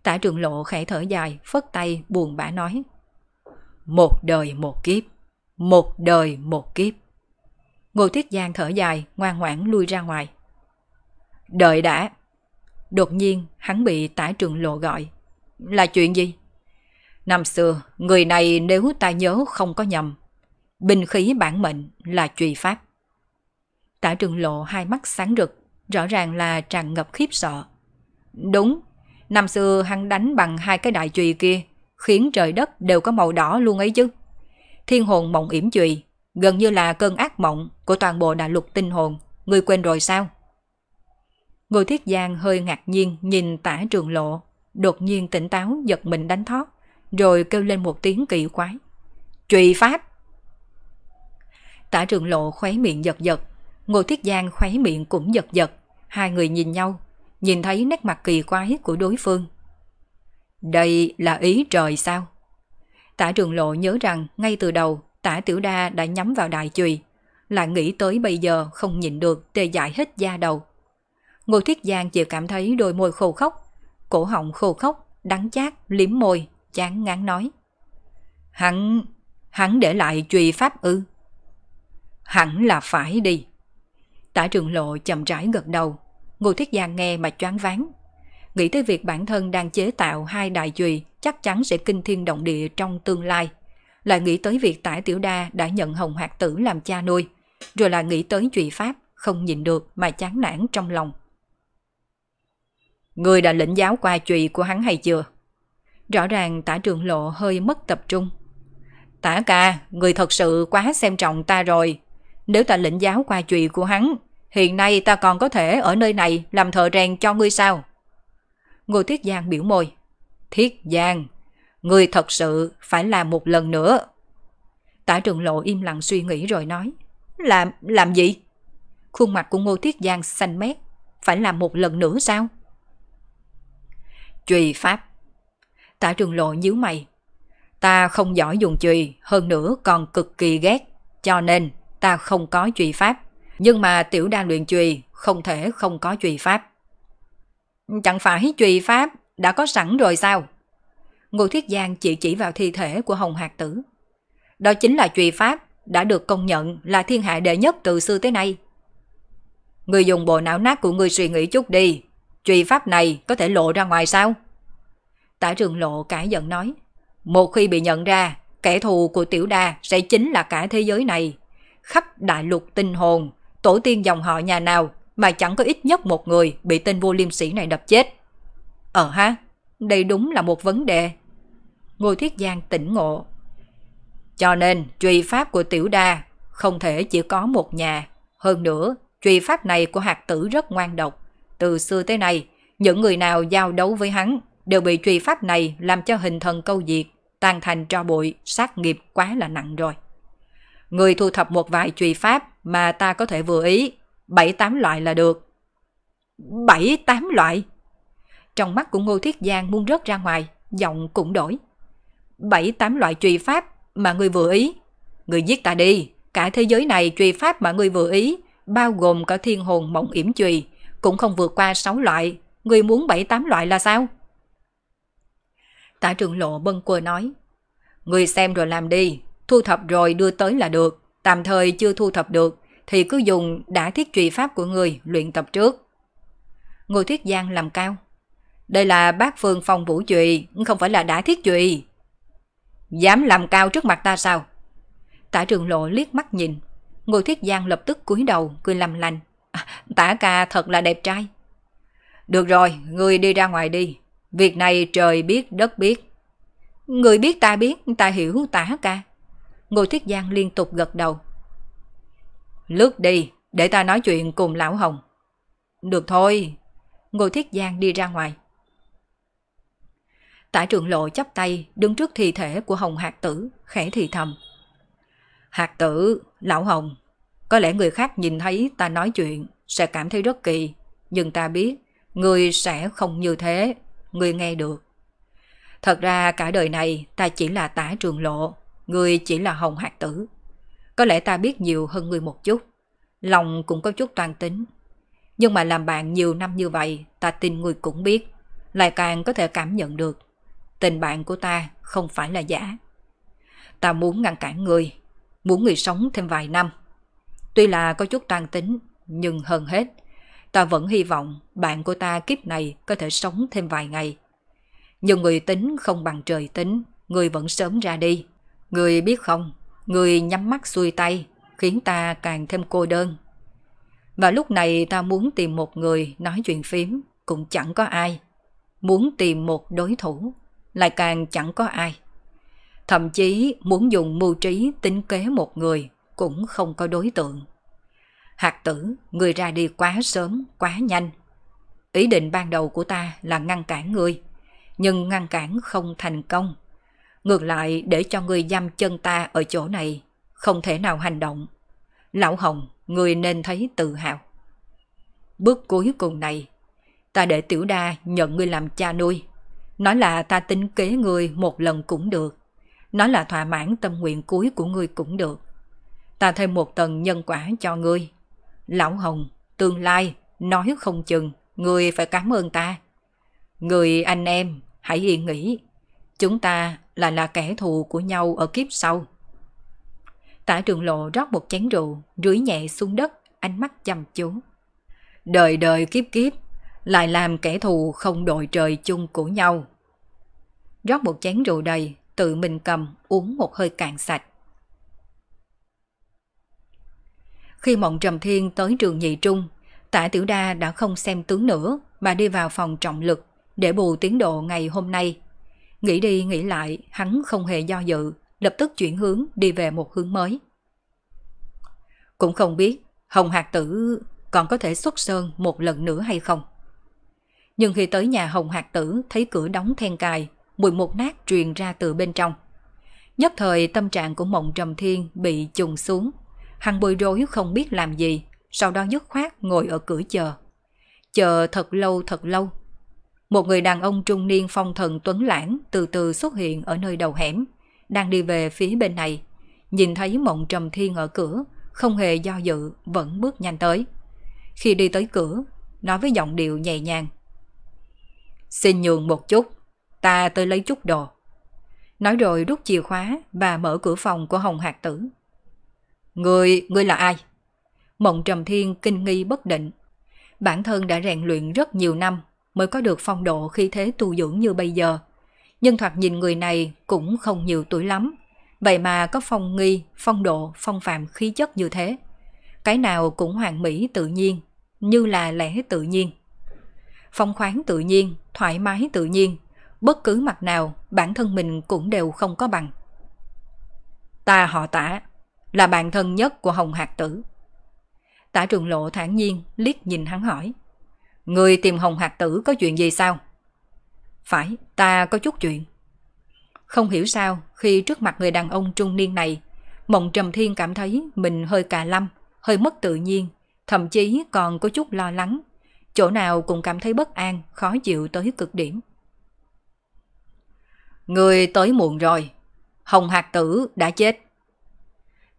Tả trường lộ khẽ thở dài, phất tay buồn bã nói. Một đời một kiếp, một đời một kiếp. Ngô Thiết Giang thở dài, ngoan ngoãn lui ra ngoài. Đợi đã. Đột nhiên hắn bị tả trường lộ gọi. Là chuyện gì? Năm xưa, người này nếu ta nhớ không có nhầm. bình khí bản mệnh là trùy pháp. Tả trường lộ hai mắt sáng rực, rõ ràng là tràn ngập khiếp sợ. Đúng, năm xưa hắn đánh bằng hai cái đại chùy kia, khiến trời đất đều có màu đỏ luôn ấy chứ. Thiên hồn mộng yểm chùy, gần như là cơn ác mộng của toàn bộ đại lục tinh hồn, người quên rồi sao? Ngô Thiết Giang hơi ngạc nhiên nhìn tả trường lộ, đột nhiên tỉnh táo giật mình đánh thoát rồi kêu lên một tiếng kỳ quái. Trùy pháp! Tả trường lộ khóe miệng giật giật, Ngô Thiết Giang khóe miệng cũng giật giật, hai người nhìn nhau, nhìn thấy nét mặt kỳ quái của đối phương. Đây là ý trời sao? Tả trường lộ nhớ rằng ngay từ đầu tả tiểu đa đã nhắm vào đại chùy, lại nghĩ tới bây giờ không nhịn được tê dại hết da đầu, Ngô Tuyết Giang chỉ cảm thấy đôi môi khô khóc, cổ họng khô khóc, đắng chát, liếm môi, chán ngán nói. Hắn, hắn để lại truy pháp ư? Hẳn là phải đi. Tả trường lộ chậm rãi gật đầu, Ngô Thiết Giang nghe mà choáng váng. Nghĩ tới việc bản thân đang chế tạo hai đại chùy chắc chắn sẽ kinh thiên động địa trong tương lai. Lại nghĩ tới việc tả tiểu đa đã nhận hồng hoạt tử làm cha nuôi, rồi lại nghĩ tới trụy pháp, không nhìn được mà chán nản trong lòng. Người đã lĩnh giáo qua trùy của hắn hay chưa? Rõ ràng tả trường lộ hơi mất tập trung. Tả ca, người thật sự quá xem trọng ta rồi. Nếu ta lĩnh giáo qua trùy của hắn, hiện nay ta còn có thể ở nơi này làm thợ rèn cho ngươi sao? Ngô Thiết Giang biểu môi. Thiết Giang, người thật sự phải làm một lần nữa. Tả trường lộ im lặng suy nghĩ rồi nói. Làm, làm gì? Khuôn mặt của Ngô Thiết Giang xanh mét. Phải làm một lần nữa sao? Trùy pháp. Tả trường lộ nhíu mày. Ta không giỏi dùng trùy, hơn nữa còn cực kỳ ghét. Cho nên ta không có trùy pháp. Nhưng mà tiểu đan luyện trùy không thể không có trùy pháp. Chẳng phải trùy pháp đã có sẵn rồi sao? Ngô Thiết Giang chỉ chỉ vào thi thể của Hồng Hạc Tử. Đó chính là trùy pháp đã được công nhận là thiên hạ đệ nhất từ xưa tới nay. Người dùng bộ não nát của người suy nghĩ chút đi, Truy pháp này có thể lộ ra ngoài sao? Tả trường lộ cãi giận nói. Một khi bị nhận ra, kẻ thù của tiểu đa sẽ chính là cả thế giới này. Khắp đại lục tinh hồn, tổ tiên dòng họ nhà nào mà chẳng có ít nhất một người bị tên vô liêm sĩ này đập chết. Ờ ha, đây đúng là một vấn đề. Ngôi Thiết Giang tỉnh ngộ. Cho nên, truy pháp của tiểu đa không thể chỉ có một nhà. Hơn nữa, truy pháp này của hạt tử rất ngoan độc từ xưa tới nay, những người nào giao đấu với hắn đều bị truy pháp này làm cho hình thần câu diệt, tan thành tro bụi, sát nghiệp quá là nặng rồi. Người thu thập một vài truy pháp mà ta có thể vừa ý, bảy tám loại là được. Bảy tám loại? Trong mắt của Ngô Thiết Giang muốn rớt ra ngoài, giọng cũng đổi. Bảy tám loại truy pháp mà người vừa ý. Người giết ta đi, cả thế giới này truy pháp mà người vừa ý, bao gồm cả thiên hồn mộng yểm trùy, cũng không vượt qua 6 loại, người muốn 7-8 loại là sao? Tả trường lộ bâng quơ nói, người xem rồi làm đi, thu thập rồi đưa tới là được, tạm thời chưa thu thập được thì cứ dùng đã thiết trùy pháp của người luyện tập trước. Ngô Thuyết Giang làm cao. Đây là bác phương phòng vũ trùy, không phải là đã thiết trùy. Dám làm cao trước mặt ta sao? Tả trường lộ liếc mắt nhìn. Ngô Thiết Giang lập tức cúi đầu, cười lầm lành. Tả ca thật là đẹp trai. Được rồi, ngươi đi ra ngoài đi. Việc này trời biết, đất biết. Người biết ta biết, ta hiểu tả ca. Ngô Thiết Giang liên tục gật đầu. Lướt đi, để ta nói chuyện cùng Lão Hồng. Được thôi. Ngô Thiết Giang đi ra ngoài. Tả Trường lộ chắp tay, đứng trước thi thể của Hồng Hạc Tử, khẽ thì thầm. Hạc Tử, Lão Hồng, có lẽ người khác nhìn thấy ta nói chuyện sẽ cảm thấy rất kỳ, nhưng ta biết người sẽ không như thế, người nghe được. Thật ra cả đời này ta chỉ là tả trường lộ, người chỉ là hồng hạt tử. Có lẽ ta biết nhiều hơn người một chút, lòng cũng có chút toan tính. Nhưng mà làm bạn nhiều năm như vậy, ta tin người cũng biết, lại càng có thể cảm nhận được. Tình bạn của ta không phải là giả. Ta muốn ngăn cản người, muốn người sống thêm vài năm. Tuy là có chút toan tính, nhưng hơn hết, ta vẫn hy vọng bạn của ta kiếp này có thể sống thêm vài ngày. Nhưng người tính không bằng trời tính, người vẫn sớm ra đi. Người biết không, người nhắm mắt xuôi tay, khiến ta càng thêm cô đơn. Và lúc này ta muốn tìm một người nói chuyện phím, cũng chẳng có ai. Muốn tìm một đối thủ, lại càng chẳng có ai. Thậm chí muốn dùng mưu trí tính kế một người cũng không có đối tượng. Hạc tử, người ra đi quá sớm, quá nhanh. Ý định ban đầu của ta là ngăn cản người, nhưng ngăn cản không thành công. Ngược lại để cho người giam chân ta ở chỗ này, không thể nào hành động. Lão Hồng, người nên thấy tự hào. Bước cuối cùng này, ta để tiểu đa nhận người làm cha nuôi. Nói là ta tính kế người một lần cũng được. Nói là thỏa mãn tâm nguyện cuối của người cũng được ta thêm một tầng nhân quả cho ngươi. Lão Hồng, tương lai, nói không chừng, ngươi phải cảm ơn ta. Người anh em, hãy yên nghĩ, chúng ta là là kẻ thù của nhau ở kiếp sau. Tả trường lộ rót một chén rượu, rưới nhẹ xuống đất, ánh mắt chăm chú. Đời đời kiếp kiếp, lại làm kẻ thù không đội trời chung của nhau. Rót một chén rượu đầy, tự mình cầm, uống một hơi cạn sạch. Khi Mộng Trầm Thiên tới trường nhị trung, Tả Tiểu Đa đã không xem tướng nữa mà đi vào phòng trọng lực để bù tiến độ ngày hôm nay. Nghĩ đi nghĩ lại, hắn không hề do dự, lập tức chuyển hướng đi về một hướng mới. Cũng không biết Hồng Hạc Tử còn có thể xuất sơn một lần nữa hay không. Nhưng khi tới nhà Hồng Hạc Tử thấy cửa đóng then cài, mùi một nát truyền ra từ bên trong. Nhất thời tâm trạng của Mộng Trầm Thiên bị trùng xuống, Hằng bồi rối không biết làm gì, sau đó dứt khoát ngồi ở cửa chờ. Chờ thật lâu thật lâu. Một người đàn ông trung niên phong thần tuấn lãng từ từ xuất hiện ở nơi đầu hẻm, đang đi về phía bên này. Nhìn thấy Mộng Trầm Thiên ở cửa, không hề do dự, vẫn bước nhanh tới. Khi đi tới cửa, nói với giọng điệu nhẹ nhàng. Xin nhường một chút, ta tới lấy chút đồ. Nói rồi rút chìa khóa và mở cửa phòng của Hồng Hạc Tử người người là ai? Mộng Trầm Thiên kinh nghi bất định. Bản thân đã rèn luyện rất nhiều năm mới có được phong độ khi thế tu dưỡng như bây giờ. Nhưng thoạt nhìn người này cũng không nhiều tuổi lắm. Vậy mà có phong nghi, phong độ, phong phạm khí chất như thế. Cái nào cũng hoàn mỹ tự nhiên, như là lẽ tự nhiên. Phong khoáng tự nhiên, thoải mái tự nhiên, bất cứ mặt nào bản thân mình cũng đều không có bằng. Ta họ tả, là bạn thân nhất của Hồng Hạc Tử. Tả trường lộ thản nhiên liếc nhìn hắn hỏi. Người tìm Hồng Hạc Tử có chuyện gì sao? Phải, ta có chút chuyện. Không hiểu sao khi trước mặt người đàn ông trung niên này, Mộng Trầm Thiên cảm thấy mình hơi cà lâm, hơi mất tự nhiên, thậm chí còn có chút lo lắng. Chỗ nào cũng cảm thấy bất an, khó chịu tới cực điểm. Người tới muộn rồi. Hồng Hạc Tử đã chết.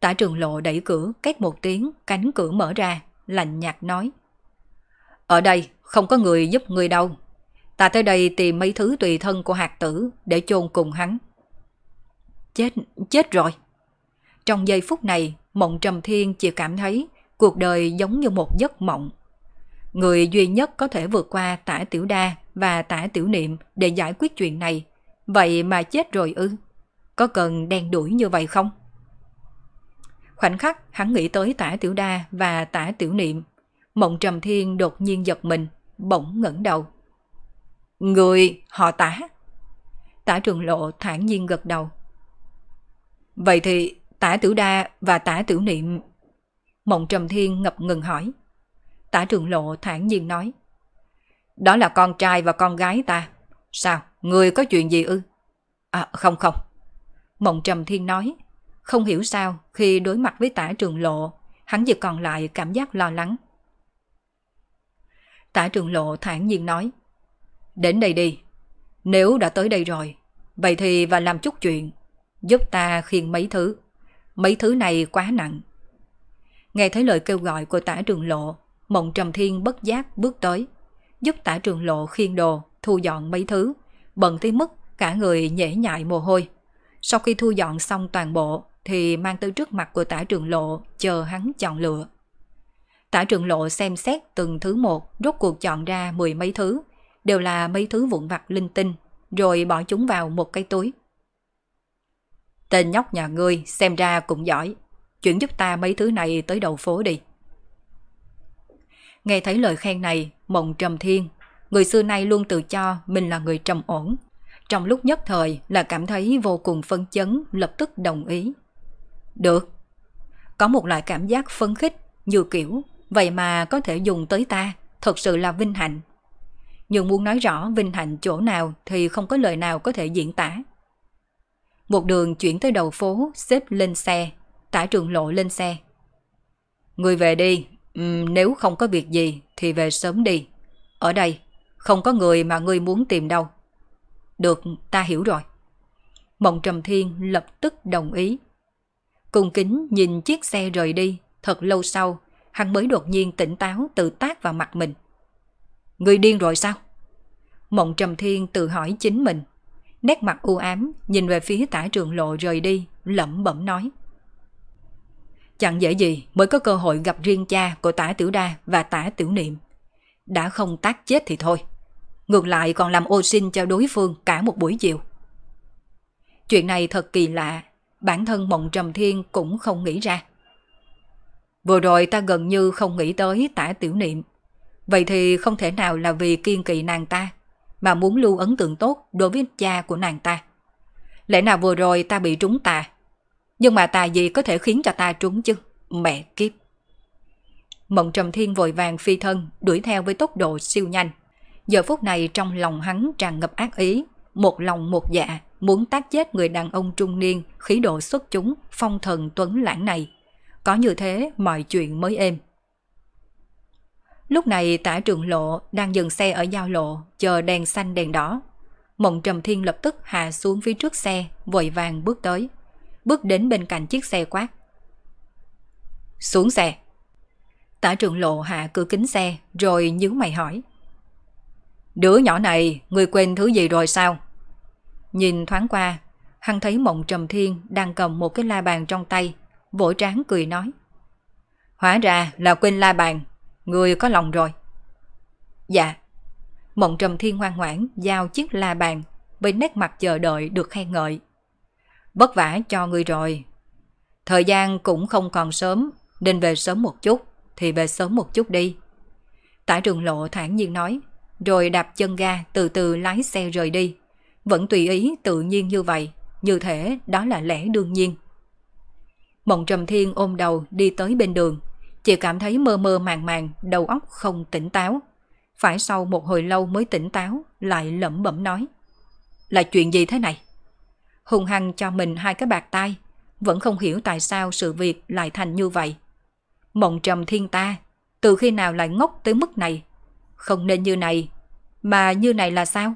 Tả trường lộ đẩy cửa, cách một tiếng, cánh cửa mở ra, lạnh nhạt nói. Ở đây không có người giúp người đâu. Ta tới đây tìm mấy thứ tùy thân của hạt tử để chôn cùng hắn. Chết, chết rồi. Trong giây phút này, mộng trầm thiên chỉ cảm thấy cuộc đời giống như một giấc mộng. Người duy nhất có thể vượt qua tả tiểu đa và tả tiểu niệm để giải quyết chuyện này. Vậy mà chết rồi ư? Có cần đen đuổi như vậy không? Khoảnh khắc hắn nghĩ tới tả tiểu đa và tả tiểu niệm. Mộng trầm thiên đột nhiên giật mình, bỗng ngẩng đầu. Người họ tả. Tả trường lộ thản nhiên gật đầu. Vậy thì tả tiểu đa và tả tiểu niệm... Mộng trầm thiên ngập ngừng hỏi. Tả trường lộ thản nhiên nói. Đó là con trai và con gái ta. Sao, người có chuyện gì ư? À, không không. Mộng trầm thiên nói không hiểu sao khi đối mặt với tả trường lộ, hắn chỉ còn lại cảm giác lo lắng. Tả trường lộ thản nhiên nói, đến đây đi, nếu đã tới đây rồi, vậy thì và làm chút chuyện, giúp ta khiêng mấy thứ, mấy thứ này quá nặng. Nghe thấy lời kêu gọi của tả trường lộ, mộng trầm thiên bất giác bước tới, giúp tả trường lộ khiêng đồ, thu dọn mấy thứ, bận tới mức cả người nhễ nhại mồ hôi. Sau khi thu dọn xong toàn bộ, thì mang tới trước mặt của tả trường lộ chờ hắn chọn lựa. Tả trường lộ xem xét từng thứ một, rốt cuộc chọn ra mười mấy thứ, đều là mấy thứ vụn vặt linh tinh, rồi bỏ chúng vào một cái túi. Tên nhóc nhà ngươi xem ra cũng giỏi, chuyển giúp ta mấy thứ này tới đầu phố đi. Nghe thấy lời khen này, mộng trầm thiên, người xưa nay luôn tự cho mình là người trầm ổn. Trong lúc nhất thời là cảm thấy vô cùng phân chấn, lập tức đồng ý. Được. Có một loại cảm giác phấn khích, như kiểu, vậy mà có thể dùng tới ta, thật sự là vinh hạnh. Nhưng muốn nói rõ vinh hạnh chỗ nào thì không có lời nào có thể diễn tả. Một đường chuyển tới đầu phố, xếp lên xe, tả trường lộ lên xe. Người về đi, uhm, nếu không có việc gì thì về sớm đi. Ở đây, không có người mà ngươi muốn tìm đâu. Được, ta hiểu rồi. Mộng Trầm Thiên lập tức đồng ý. Cung kính nhìn chiếc xe rời đi, thật lâu sau, hắn mới đột nhiên tỉnh táo tự tác vào mặt mình. Người điên rồi sao? Mộng Trầm Thiên tự hỏi chính mình. Nét mặt u ám, nhìn về phía tả trường lộ rời đi, lẩm bẩm nói. Chẳng dễ gì mới có cơ hội gặp riêng cha của tả tiểu đa và tả tiểu niệm. Đã không tác chết thì thôi. Ngược lại còn làm ô sinh cho đối phương cả một buổi chiều. Chuyện này thật kỳ lạ, bản thân Mộng Trầm Thiên cũng không nghĩ ra. Vừa rồi ta gần như không nghĩ tới tả tiểu niệm. Vậy thì không thể nào là vì kiên kỵ nàng ta, mà muốn lưu ấn tượng tốt đối với cha của nàng ta. Lẽ nào vừa rồi ta bị trúng tà, nhưng mà tà gì có thể khiến cho ta trúng chứ, mẹ kiếp. Mộng Trầm Thiên vội vàng phi thân, đuổi theo với tốc độ siêu nhanh. Giờ phút này trong lòng hắn tràn ngập ác ý, một lòng một dạ, muốn tác chết người đàn ông trung niên, khí độ xuất chúng, phong thần tuấn lãng này. Có như thế mọi chuyện mới êm. Lúc này tả trường lộ đang dừng xe ở giao lộ, chờ đèn xanh đèn đỏ. Mộng Trầm Thiên lập tức hạ xuống phía trước xe, vội vàng bước tới. Bước đến bên cạnh chiếc xe quát. Xuống xe. Tả trường lộ hạ cửa kính xe, rồi nhíu mày hỏi. Đứa nhỏ này, người quên thứ gì rồi sao? Nhìn thoáng qua, hắn thấy Mộng Trầm Thiên đang cầm một cái la bàn trong tay, vỗ trán cười nói. Hóa ra là quên la bàn, người có lòng rồi. Dạ. Mộng Trầm Thiên ngoan ngoãn giao chiếc la bàn với nét mặt chờ đợi được khen ngợi. Vất vả cho người rồi. Thời gian cũng không còn sớm, nên về sớm một chút, thì về sớm một chút đi. Tả trường lộ thản nhiên nói, rồi đạp chân ga từ từ lái xe rời đi vẫn tùy ý tự nhiên như vậy, như thể đó là lẽ đương nhiên. Mộng Trầm Thiên ôm đầu đi tới bên đường, chỉ cảm thấy mơ mơ màng màng, đầu óc không tỉnh táo. Phải sau một hồi lâu mới tỉnh táo, lại lẩm bẩm nói. Là chuyện gì thế này? Hùng hăng cho mình hai cái bạc tay, vẫn không hiểu tại sao sự việc lại thành như vậy. Mộng Trầm Thiên ta, từ khi nào lại ngốc tới mức này? Không nên như này, mà như này là sao?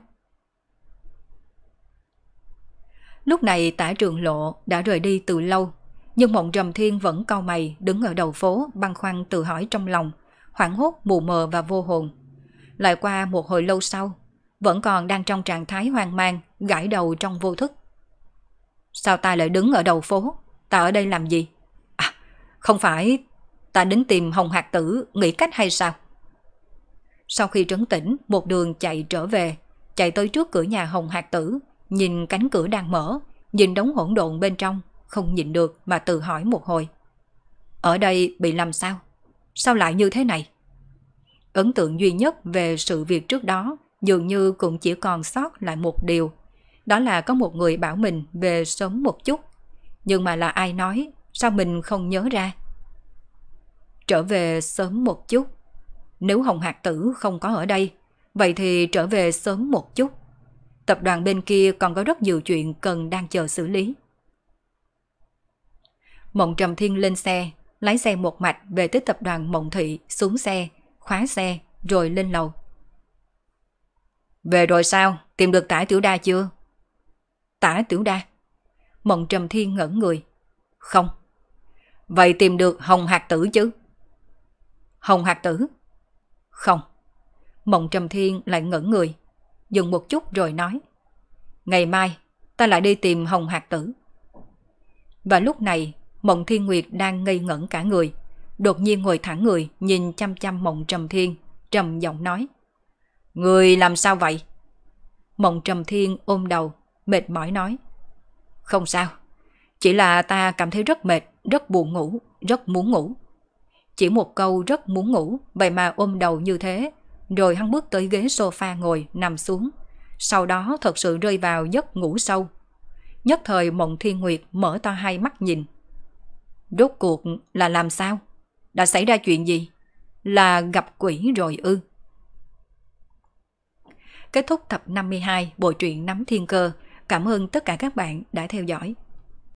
Lúc này tả trường lộ đã rời đi từ lâu, nhưng mộng trầm thiên vẫn cau mày đứng ở đầu phố băn khoăn tự hỏi trong lòng, hoảng hốt mù mờ và vô hồn. Lại qua một hồi lâu sau, vẫn còn đang trong trạng thái hoang mang, gãi đầu trong vô thức. Sao ta lại đứng ở đầu phố? Ta ở đây làm gì? À, không phải ta đến tìm Hồng hạt Tử nghĩ cách hay sao? Sau khi trấn tĩnh, một đường chạy trở về, chạy tới trước cửa nhà Hồng hạt Tử, nhìn cánh cửa đang mở, nhìn đống hỗn độn bên trong, không nhìn được mà tự hỏi một hồi. Ở đây bị làm sao? Sao lại như thế này? Ấn tượng duy nhất về sự việc trước đó dường như cũng chỉ còn sót lại một điều. Đó là có một người bảo mình về sớm một chút. Nhưng mà là ai nói, sao mình không nhớ ra? Trở về sớm một chút. Nếu Hồng Hạc Tử không có ở đây, vậy thì trở về sớm một chút. Tập đoàn bên kia còn có rất nhiều chuyện cần đang chờ xử lý. Mộng Trầm Thiên lên xe, lái xe một mạch về tới tập đoàn Mộng Thị, xuống xe, khóa xe, rồi lên lầu. Về rồi sao? Tìm được tả tiểu đa chưa? Tả tiểu đa? Mộng Trầm Thiên ngẩn người. Không. Vậy tìm được Hồng Hạc Tử chứ? Hồng Hạc Tử? Không. Mộng Trầm Thiên lại ngẩn người dừng một chút rồi nói. Ngày mai, ta lại đi tìm Hồng Hạc Tử. Và lúc này, Mộng Thiên Nguyệt đang ngây ngẩn cả người, đột nhiên ngồi thẳng người nhìn chăm chăm Mộng Trầm Thiên, trầm giọng nói. Người làm sao vậy? Mộng Trầm Thiên ôm đầu, mệt mỏi nói. Không sao, chỉ là ta cảm thấy rất mệt, rất buồn ngủ, rất muốn ngủ. Chỉ một câu rất muốn ngủ, vậy mà ôm đầu như thế rồi hắn bước tới ghế sofa ngồi, nằm xuống. Sau đó thật sự rơi vào giấc ngủ sâu. Nhất thời Mộng Thiên Nguyệt mở to hai mắt nhìn. Rốt cuộc là làm sao? Đã xảy ra chuyện gì? Là gặp quỷ rồi ư? Kết thúc tập 52 bộ truyện Nắm Thiên Cơ. Cảm ơn tất cả các bạn đã theo dõi.